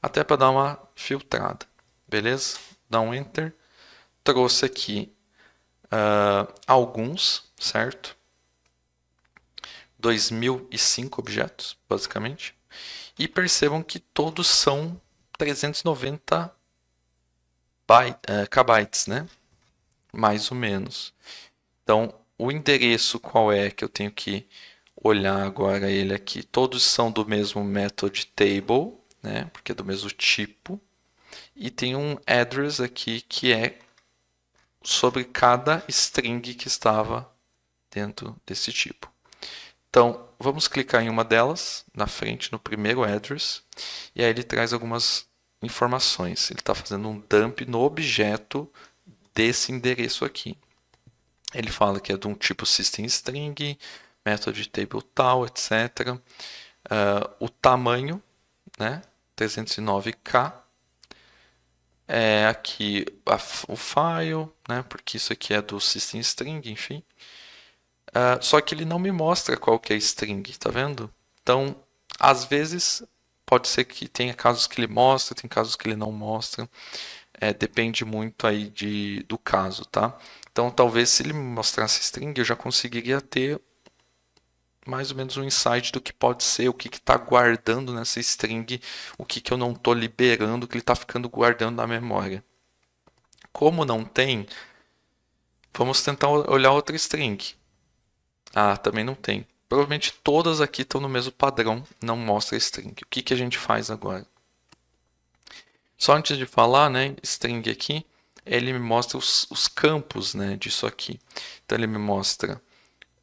até para dar uma filtrada beleza? Dá um Enter. Trouxe aqui uh, alguns, certo? 2005 objetos, basicamente. E percebam que todos são 390 byte, uh, kbytes, né? Mais ou menos. Então, o endereço qual é que eu tenho que olhar agora ele aqui? Todos são do mesmo method table, né? Porque é do mesmo tipo. E tem um address aqui que é sobre cada string que estava dentro desse tipo. Então, vamos clicar em uma delas, na frente, no primeiro address, e aí ele traz algumas informações. Ele está fazendo um dump no objeto desse endereço aqui. Ele fala que é de um tipo system string, method table tal, etc. Uh, ah, o tamanho, né, 309k, é aqui a, o file, né, porque isso aqui é do system string, enfim. Uh, só que ele não me mostra qual que é string, tá vendo? Então, às vezes, pode ser que tenha casos que ele mostra, tem casos que ele não mostra. É, depende muito aí de, do caso, tá? Então, talvez se ele me mostrasse string, eu já conseguiria ter mais ou menos um insight do que pode ser, o que está guardando nessa string, o que, que eu não estou liberando, o que ele está ficando guardando na memória. Como não tem, vamos tentar olhar outra string. Ah, também não tem. Provavelmente todas aqui estão no mesmo padrão, não mostra string. O que, que a gente faz agora? Só antes de falar, né, string aqui, ele me mostra os, os campos né, disso aqui. Então ele me mostra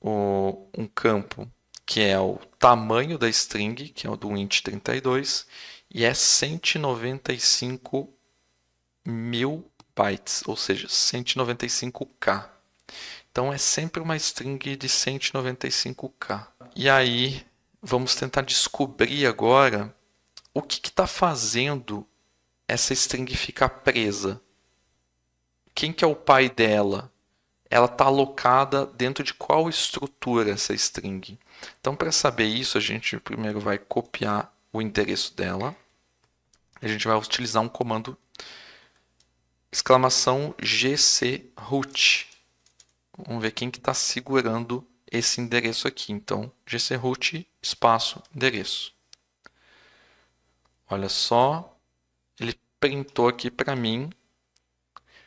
o, um campo que é o tamanho da string, que é o do int32, e é 195 mil bytes, ou seja, 195k. Então é sempre uma string de 195k. E aí vamos tentar descobrir agora o que está fazendo essa string ficar presa. Quem que é o pai dela? ela está alocada dentro de qual estrutura essa string. Então, para saber isso, a gente primeiro vai copiar o endereço dela. A gente vai utilizar um comando exclamação gc root. Vamos ver quem que está segurando esse endereço aqui. Então, gc root espaço endereço. Olha só, ele printou aqui para mim.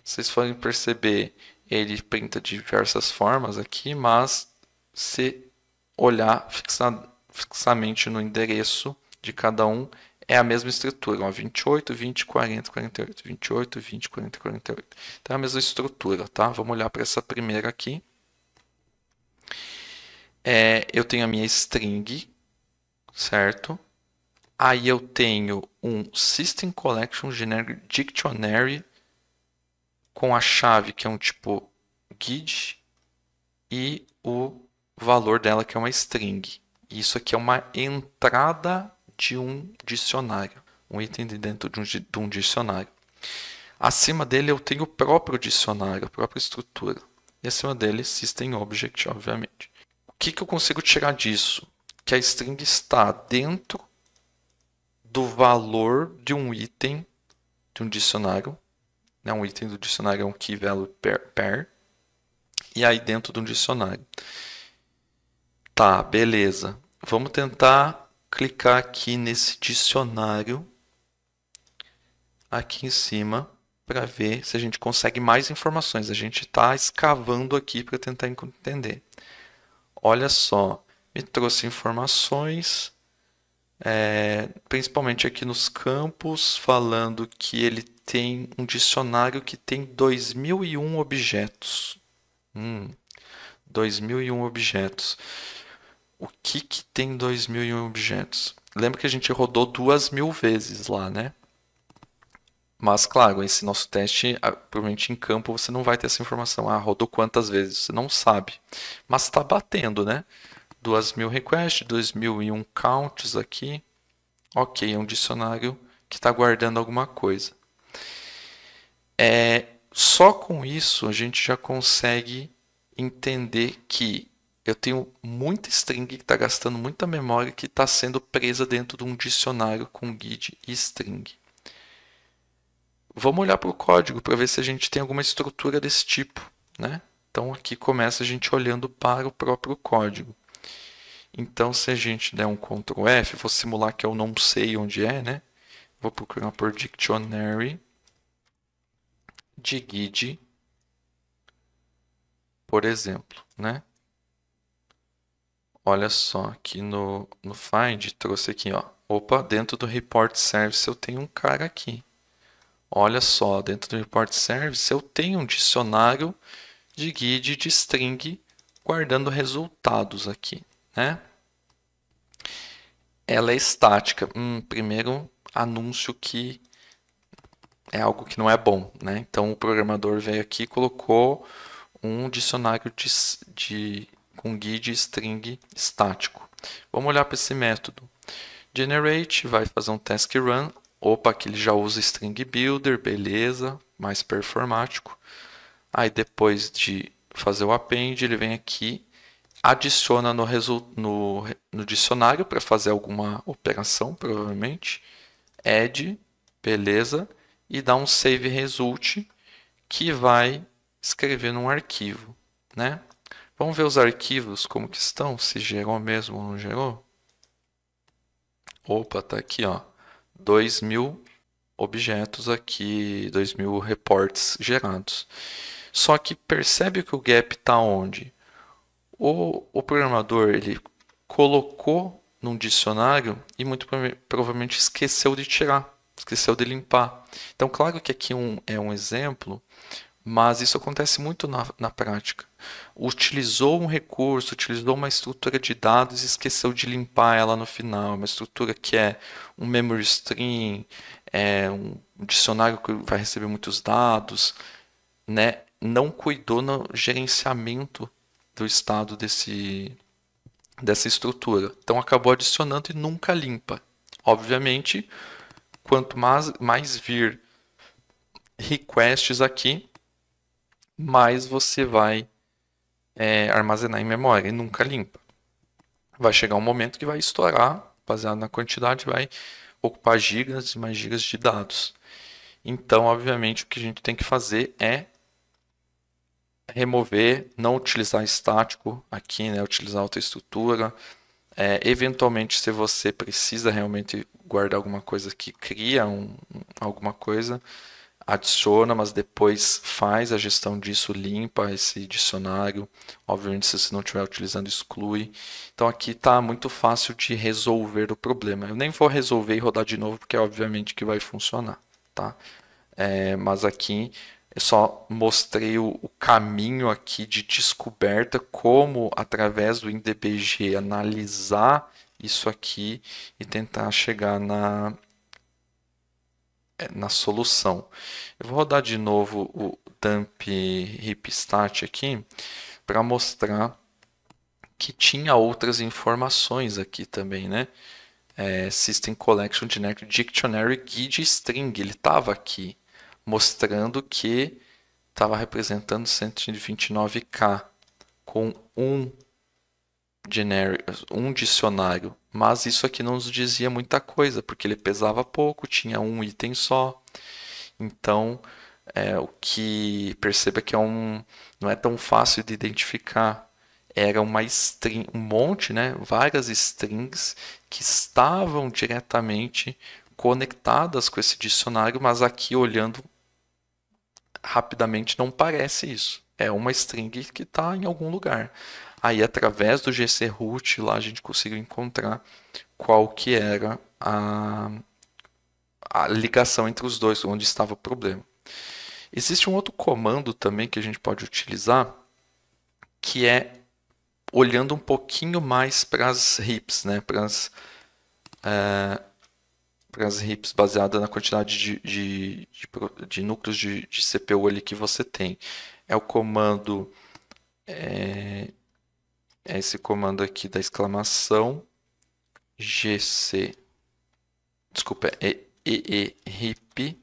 Vocês forem perceber, ele pinta de diversas formas aqui, mas se olhar fixa, fixamente no endereço de cada um, é a mesma estrutura, ó, 28, 20, 40, 48, 28, 20, 40, 48. Então é a mesma estrutura, tá? Vamos olhar para essa primeira aqui. É, eu tenho a minha string, certo? Aí eu tenho um System Collection Generic Dictionary com a chave, que é um tipo guide, e o valor dela, que é uma string. Isso aqui é uma entrada de um dicionário, um item de dentro de um, de um dicionário. Acima dele eu tenho o próprio dicionário, a própria estrutura. E acima dele existem object, obviamente. O que, que eu consigo tirar disso? Que a string está dentro do valor de um item de um dicionário né? Um item do dicionário é um key value pair, pair. E aí dentro do dicionário. Tá, beleza. Vamos tentar clicar aqui nesse dicionário aqui em cima para ver se a gente consegue mais informações. A gente está escavando aqui para tentar entender. Olha só, me trouxe informações, é, principalmente aqui nos campos, falando que ele tem um dicionário que tem 2001 objetos. Hum, 2001 objetos. O que que tem 2001 objetos? Lembra que a gente rodou duas mil vezes lá, né? Mas, claro, esse nosso teste, ah, provavelmente em campo, você não vai ter essa informação. Ah, rodou quantas vezes? Você não sabe. Mas está batendo, né? 2.000 requests, 2.001 counts aqui. Ok, é um dicionário que está guardando alguma coisa. É, só com isso a gente já consegue entender que eu tenho muita string que está gastando muita memória que está sendo presa dentro de um dicionário com guide e string. Vamos olhar para o código para ver se a gente tem alguma estrutura desse tipo. Né? Então aqui começa a gente olhando para o próprio código. Então se a gente der um Ctrl F, vou simular que eu não sei onde é, né? Vou procurar por Dictionary de guide, por exemplo, né? Olha só, aqui no, no Find, trouxe aqui, ó. Opa, dentro do Report Service eu tenho um cara aqui. Olha só, dentro do Report Service eu tenho um dicionário de guide de string guardando resultados aqui, né? Ela é estática. Hum, primeiro anúncio que é algo que não é bom, né? Então o programador veio aqui e colocou um dicionário de, de com guia string estático. Vamos olhar para esse método. Generate vai fazer um task run. Opa, que ele já usa string builder, beleza, mais performático. Aí depois de fazer o append, ele vem aqui, adiciona no, no, no dicionário para fazer alguma operação, provavelmente. Add, beleza e dar um save result que vai escrever num arquivo, né? Vamos ver os arquivos como que estão, se gerou mesmo ou não gerou. Opa, tá aqui, ó. 2 mil objetos aqui, 2000 mil reports gerados. Só que percebe que o gap está onde? O, o programador ele colocou num dicionário e muito provavelmente esqueceu de tirar esqueceu de limpar. Então, claro que aqui um, é um exemplo, mas isso acontece muito na, na prática. Utilizou um recurso, utilizou uma estrutura de dados e esqueceu de limpar ela no final. Uma estrutura que é um memory stream, é um dicionário que vai receber muitos dados, né? não cuidou no gerenciamento do estado desse, dessa estrutura. Então acabou adicionando e nunca limpa. Obviamente, Quanto mais, mais vir requests aqui, mais você vai é, armazenar em memória e nunca limpa. Vai chegar um momento que vai estourar, baseado na quantidade, vai ocupar gigas e mais gigas de dados. Então, obviamente, o que a gente tem que fazer é remover, não utilizar estático aqui, né, utilizar outra estrutura, é, eventualmente, se você precisa realmente guardar alguma coisa que cria um, alguma coisa, adiciona, mas depois faz a gestão disso, limpa esse dicionário. Obviamente, se você não estiver utilizando, exclui. Então, aqui está muito fácil de resolver o problema. Eu nem vou resolver e rodar de novo, porque obviamente que vai funcionar. Tá? É, mas aqui eu só mostrei o, o caminho aqui de descoberta, como através do INDBG analisar isso aqui e tentar chegar na, é, na solução. Eu vou rodar de novo o dump hipstat aqui para mostrar que tinha outras informações aqui também, né? É, System Collection Dictionary Guide String, ele estava aqui mostrando que estava representando 129K com um, generic, um dicionário. Mas isso aqui não nos dizia muita coisa, porque ele pesava pouco, tinha um item só. Então, é, o que perceba que é um, não é tão fácil de identificar. Era uma string, um monte, né, várias strings que estavam diretamente conectadas com esse dicionário, mas aqui olhando rapidamente não parece isso. É uma string que está em algum lugar. Aí, através do GC root, lá a gente conseguiu encontrar qual que era a, a ligação entre os dois, onde estava o problema. Existe um outro comando também que a gente pode utilizar, que é olhando um pouquinho mais para as hips, né? para as uh, eh, para as RIPs baseada na quantidade de, de, de, de núcleos de, de, CPU ali que você tem. É o comando. É, é esse comando aqui da exclamação GC. Desculpa, é EE Hip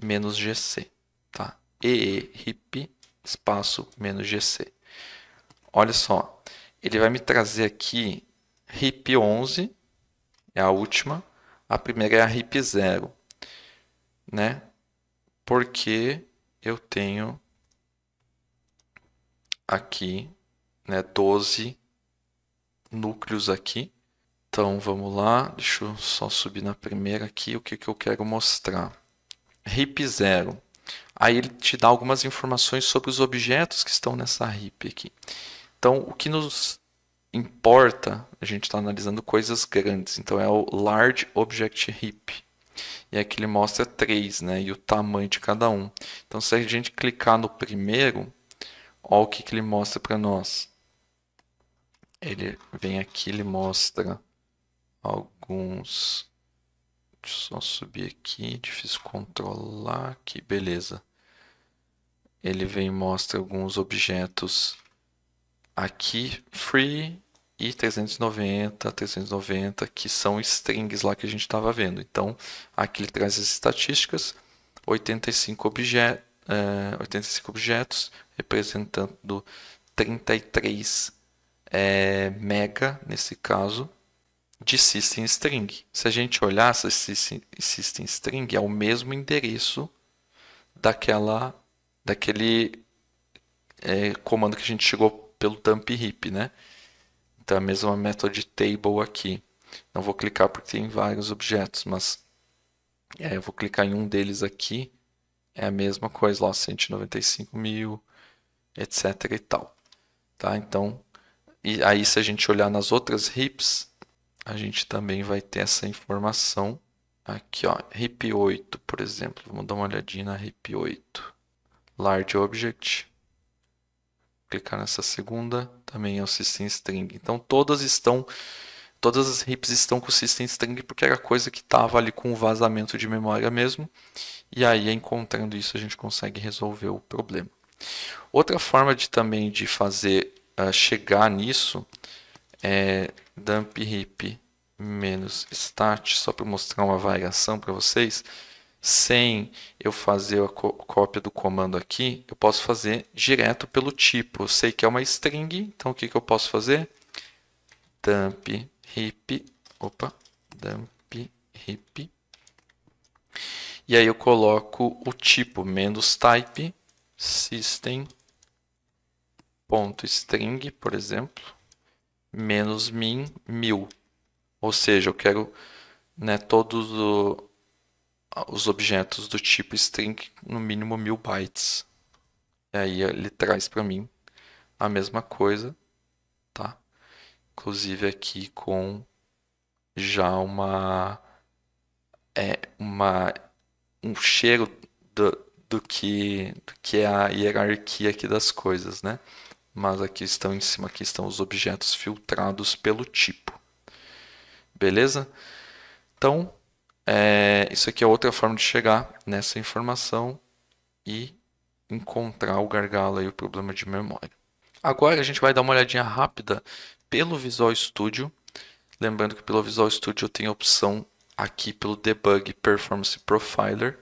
menos GC. Tá? EE Hip espaço menos GC. Olha só, ele vai me trazer aqui RIP 11, é a última, a primeira é a RIP 0, né? Porque eu tenho aqui, né, 12 núcleos aqui. Então vamos lá, deixa eu só subir na primeira aqui o que, que eu quero mostrar. RIP 0. Aí ele te dá algumas informações sobre os objetos que estão nessa RIP aqui. Então, o que nos importa, a gente está analisando coisas grandes. Então é o Large Object Heap. E aqui ele mostra três, né? E o tamanho de cada um. Então se a gente clicar no primeiro, olha o que, que ele mostra para nós. Ele vem aqui, ele mostra alguns... Deixa eu só subir aqui, difícil controlar aqui, beleza. Ele vem e mostra alguns objetos Aqui, free e 390, 390, que são strings lá que a gente estava vendo. Então, aqui ele traz as estatísticas, 85, objeto, é, 85 objetos, representando 33 é, mega, nesse caso, de system string. Se a gente olhar, essa system string é o mesmo endereço daquela, daquele é, comando que a gente chegou pelo dump heap, né? Então é a mesma de table aqui. Não vou clicar porque tem vários objetos, mas é, eu vou clicar em um deles aqui. É a mesma coisa lá, 195 mil, etc e tal. Tá? Então, e aí se a gente olhar nas outras hips, a gente também vai ter essa informação aqui, ó, hip 8, por exemplo. Vamos dar uma olhadinha na hip 8. Large Object, clicar nessa segunda, também é o system string. Então todas estão todas as rips estão com o system string porque era coisa que estava ali com o vazamento de memória mesmo. E aí encontrando isso a gente consegue resolver o problema. Outra forma de também de fazer uh, chegar nisso é dump rip menos start só para mostrar uma variação para vocês sem eu fazer a cópia do comando aqui, eu posso fazer direto pelo tipo. Eu sei que é uma string, então o que, que eu posso fazer? dump hip, opa, dump hip. E aí eu coloco o tipo menos type system.string, por exemplo, menos min mil. Ou seja, eu quero né, todos os os objetos do tipo string no mínimo mil bytes. E aí ele traz para mim a mesma coisa, tá? Inclusive aqui com já uma é uma um cheiro do, do que do que é a hierarquia aqui das coisas, né? Mas aqui estão em cima aqui estão os objetos filtrados pelo tipo. Beleza? Então, é, isso aqui é outra forma de chegar nessa informação e encontrar o gargalo e o problema de memória. Agora a gente vai dar uma olhadinha rápida pelo Visual Studio. Lembrando que pelo Visual Studio tem a opção aqui pelo Debug Performance Profiler.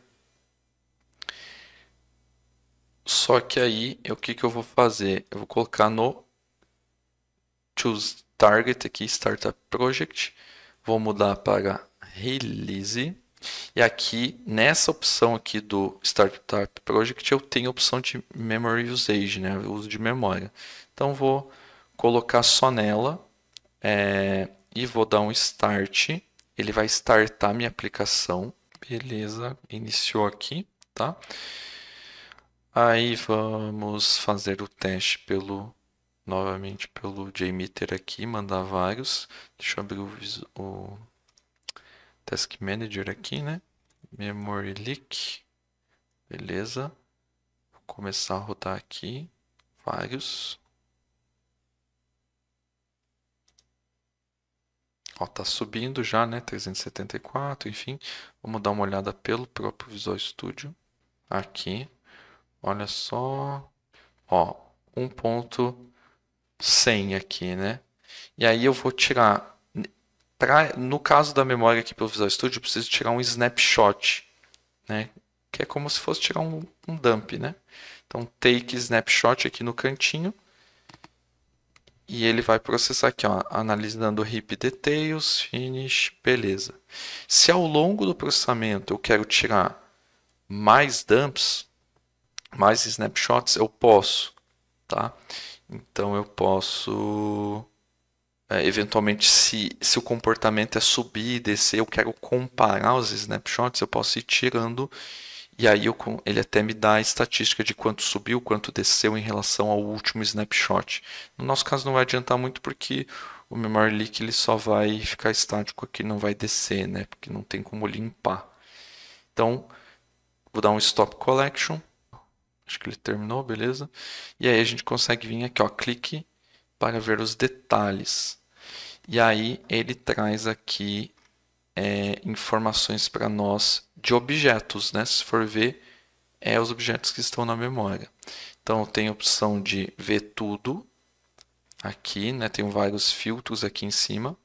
Só que aí, o que, que eu vou fazer? Eu vou colocar no Choose Target aqui, Startup Project. Vou mudar para Release. E aqui, nessa opção aqui do Startup Project, eu tenho a opção de Memory Usage, né? uso de memória. Então, vou colocar só nela é, e vou dar um Start. Ele vai startar minha aplicação. Beleza, iniciou aqui, tá? Aí vamos fazer o teste pelo novamente pelo JMeter aqui, mandar vários. Deixa eu abrir o, o Task Manager aqui, né? Memory leak. Beleza. Vou começar a rodar aqui. Vários. Ó, tá subindo já, né? 374, enfim. Vamos dar uma olhada pelo próprio Visual Studio. Aqui. Olha só. Ó, 1.100 aqui, né? E aí eu vou tirar pra, no caso da memória aqui pelo Visual Studio, eu preciso tirar um snapshot, né? que é como se fosse tirar um, um dump. Né? Então, take snapshot aqui no cantinho. E ele vai processar aqui, ó, analisando heap details, finish, beleza. Se ao longo do processamento eu quero tirar mais dumps, mais snapshots, eu posso, tá? Então eu posso é, eventualmente, se, se o comportamento é subir e descer, eu quero comparar os snapshots, eu posso ir tirando. E aí eu, ele até me dá a estatística de quanto subiu, quanto desceu em relação ao último snapshot. No nosso caso não vai adiantar muito porque o memory leak ele só vai ficar estático aqui, não vai descer, né? Porque não tem como limpar. Então, vou dar um stop collection. Acho que ele terminou, beleza? E aí a gente consegue vir aqui, ó, clique para ver os detalhes. E aí ele traz aqui é, informações para nós de objetos, né? Se for ver, é os objetos que estão na memória. Então tem a opção de ver tudo aqui, né? Tem vários filtros aqui em cima.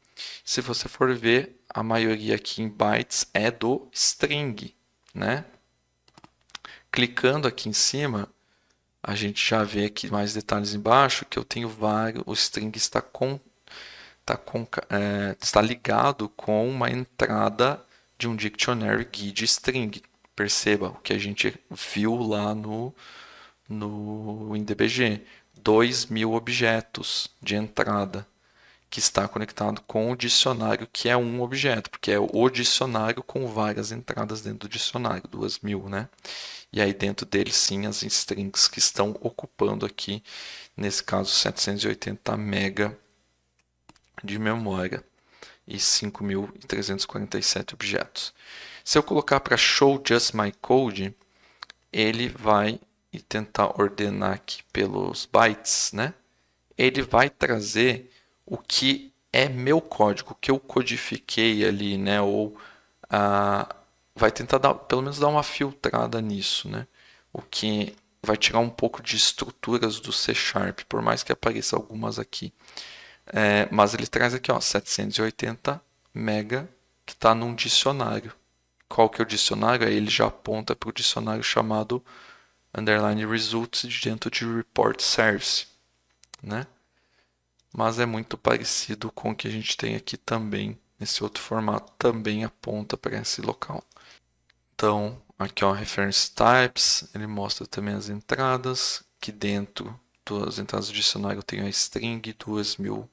Se você for ver, a maioria aqui em bytes é do string, né? Clicando aqui em cima, a gente já vê aqui mais detalhes embaixo que eu tenho vários, o string está com tá com, é, está ligado com uma entrada de um dictionary guide string. Perceba o que a gente viu lá no, no IndBG. 2 mil objetos de entrada que está conectado com o dicionário que é um objeto, porque é o dicionário com várias entradas dentro do dicionário, 2 mil, né? E aí dentro dele sim as strings que estão ocupando aqui, nesse caso 780 mega de memória e 5.347 objetos. Se eu colocar para show just my code, ele vai e tentar ordenar aqui pelos bytes, né? Ele vai trazer o que é meu código, que eu codifiquei ali, né? Ou ah, vai tentar dar, pelo menos dar uma filtrada nisso, né? O que vai tirar um pouco de estruturas do C Sharp, por mais que apareça algumas aqui. É, mas ele traz aqui, ó, 780 mega que está num dicionário. Qual que é o dicionário? Aí ele já aponta para o dicionário chamado underline results dentro de report service, né? Mas é muito parecido com o que a gente tem aqui também. nesse outro formato também aponta para esse local. Então, aqui ó, reference types, ele mostra também as entradas, que dentro das entradas do dicionário tem a string, 2000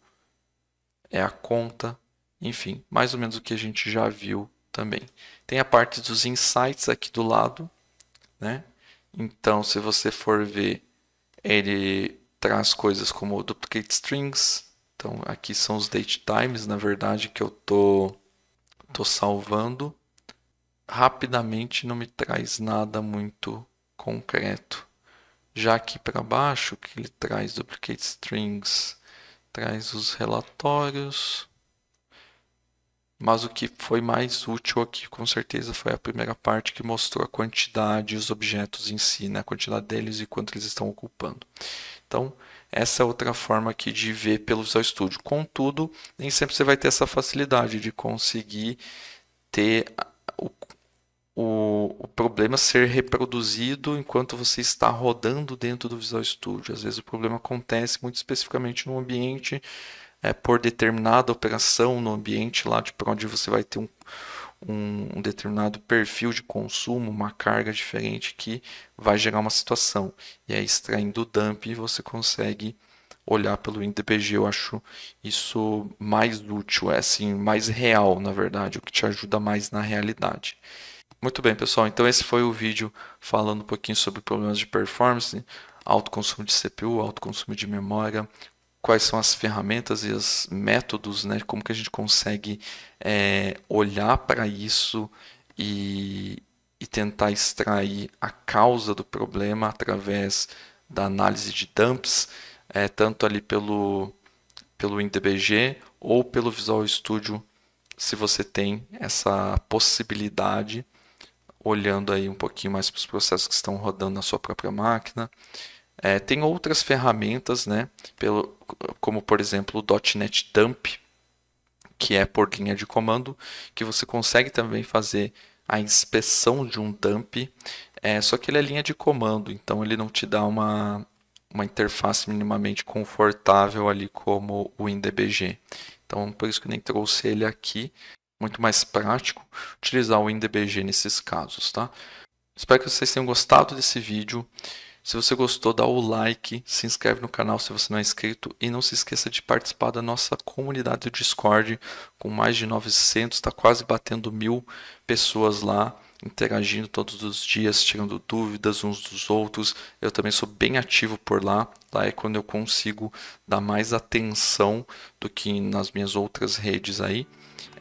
é a conta, enfim, mais ou menos o que a gente já viu também. Tem a parte dos insights aqui do lado, né? Então, se você for ver, ele traz coisas como duplicate strings. Então, aqui são os date times, na verdade, que eu tô, tô salvando. Rapidamente não me traz nada muito concreto. Já aqui para baixo, que ele traz duplicate strings traz os relatórios. Mas o que foi mais útil aqui, com certeza, foi a primeira parte que mostrou a quantidade, os objetos em si, né? a quantidade deles e quanto eles estão ocupando. Então, essa é outra forma aqui de ver pelo Visual Studio. Contudo, nem sempre você vai ter essa facilidade de conseguir ter o, o, problema ser reproduzido enquanto você está rodando dentro do Visual Studio. Às vezes o problema acontece muito especificamente no ambiente, é, por determinada operação no ambiente lá de tipo, para onde você vai ter um, um, um, determinado perfil de consumo, uma carga diferente que vai gerar uma situação. E aí, extraindo o dump, você consegue olhar pelo IndPG, eu acho isso mais útil, é assim, mais real, na verdade, o que te ajuda mais na realidade. Muito bem, pessoal. Então esse foi o vídeo falando um pouquinho sobre problemas de performance, alto consumo de CPU, alto consumo de memória, quais são as ferramentas e os métodos, né? Como que a gente consegue é, olhar para isso e, e tentar extrair a causa do problema através da análise de dumps, é, tanto ali pelo, pelo IndBG ou pelo Visual Studio, se você tem essa possibilidade olhando aí um pouquinho mais para os processos que estão rodando na sua própria máquina. É, tem outras ferramentas, né, pelo, como por exemplo o .NET Dump, que é por linha de comando, que você consegue também fazer a inspeção de um dump, é, só que ele é linha de comando, então ele não te dá uma, uma interface minimamente confortável ali como o InDBG. Então, por isso que eu nem trouxe ele aqui, muito mais prático utilizar o INDBG nesses casos, tá? Espero que vocês tenham gostado desse vídeo. Se você gostou, dá o like, se inscreve no canal se você não é inscrito e não se esqueça de participar da nossa comunidade do Discord com mais de 900, está quase batendo mil pessoas lá interagindo todos os dias, tirando dúvidas uns dos outros. Eu também sou bem ativo por lá. Lá é quando eu consigo dar mais atenção do que nas minhas outras redes aí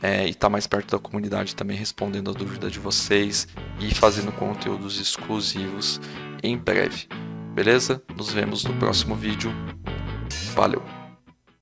é, e estar tá mais perto da comunidade também, respondendo a dúvida de vocês e fazendo conteúdos exclusivos em breve. Beleza? Nos vemos no próximo vídeo. Valeu!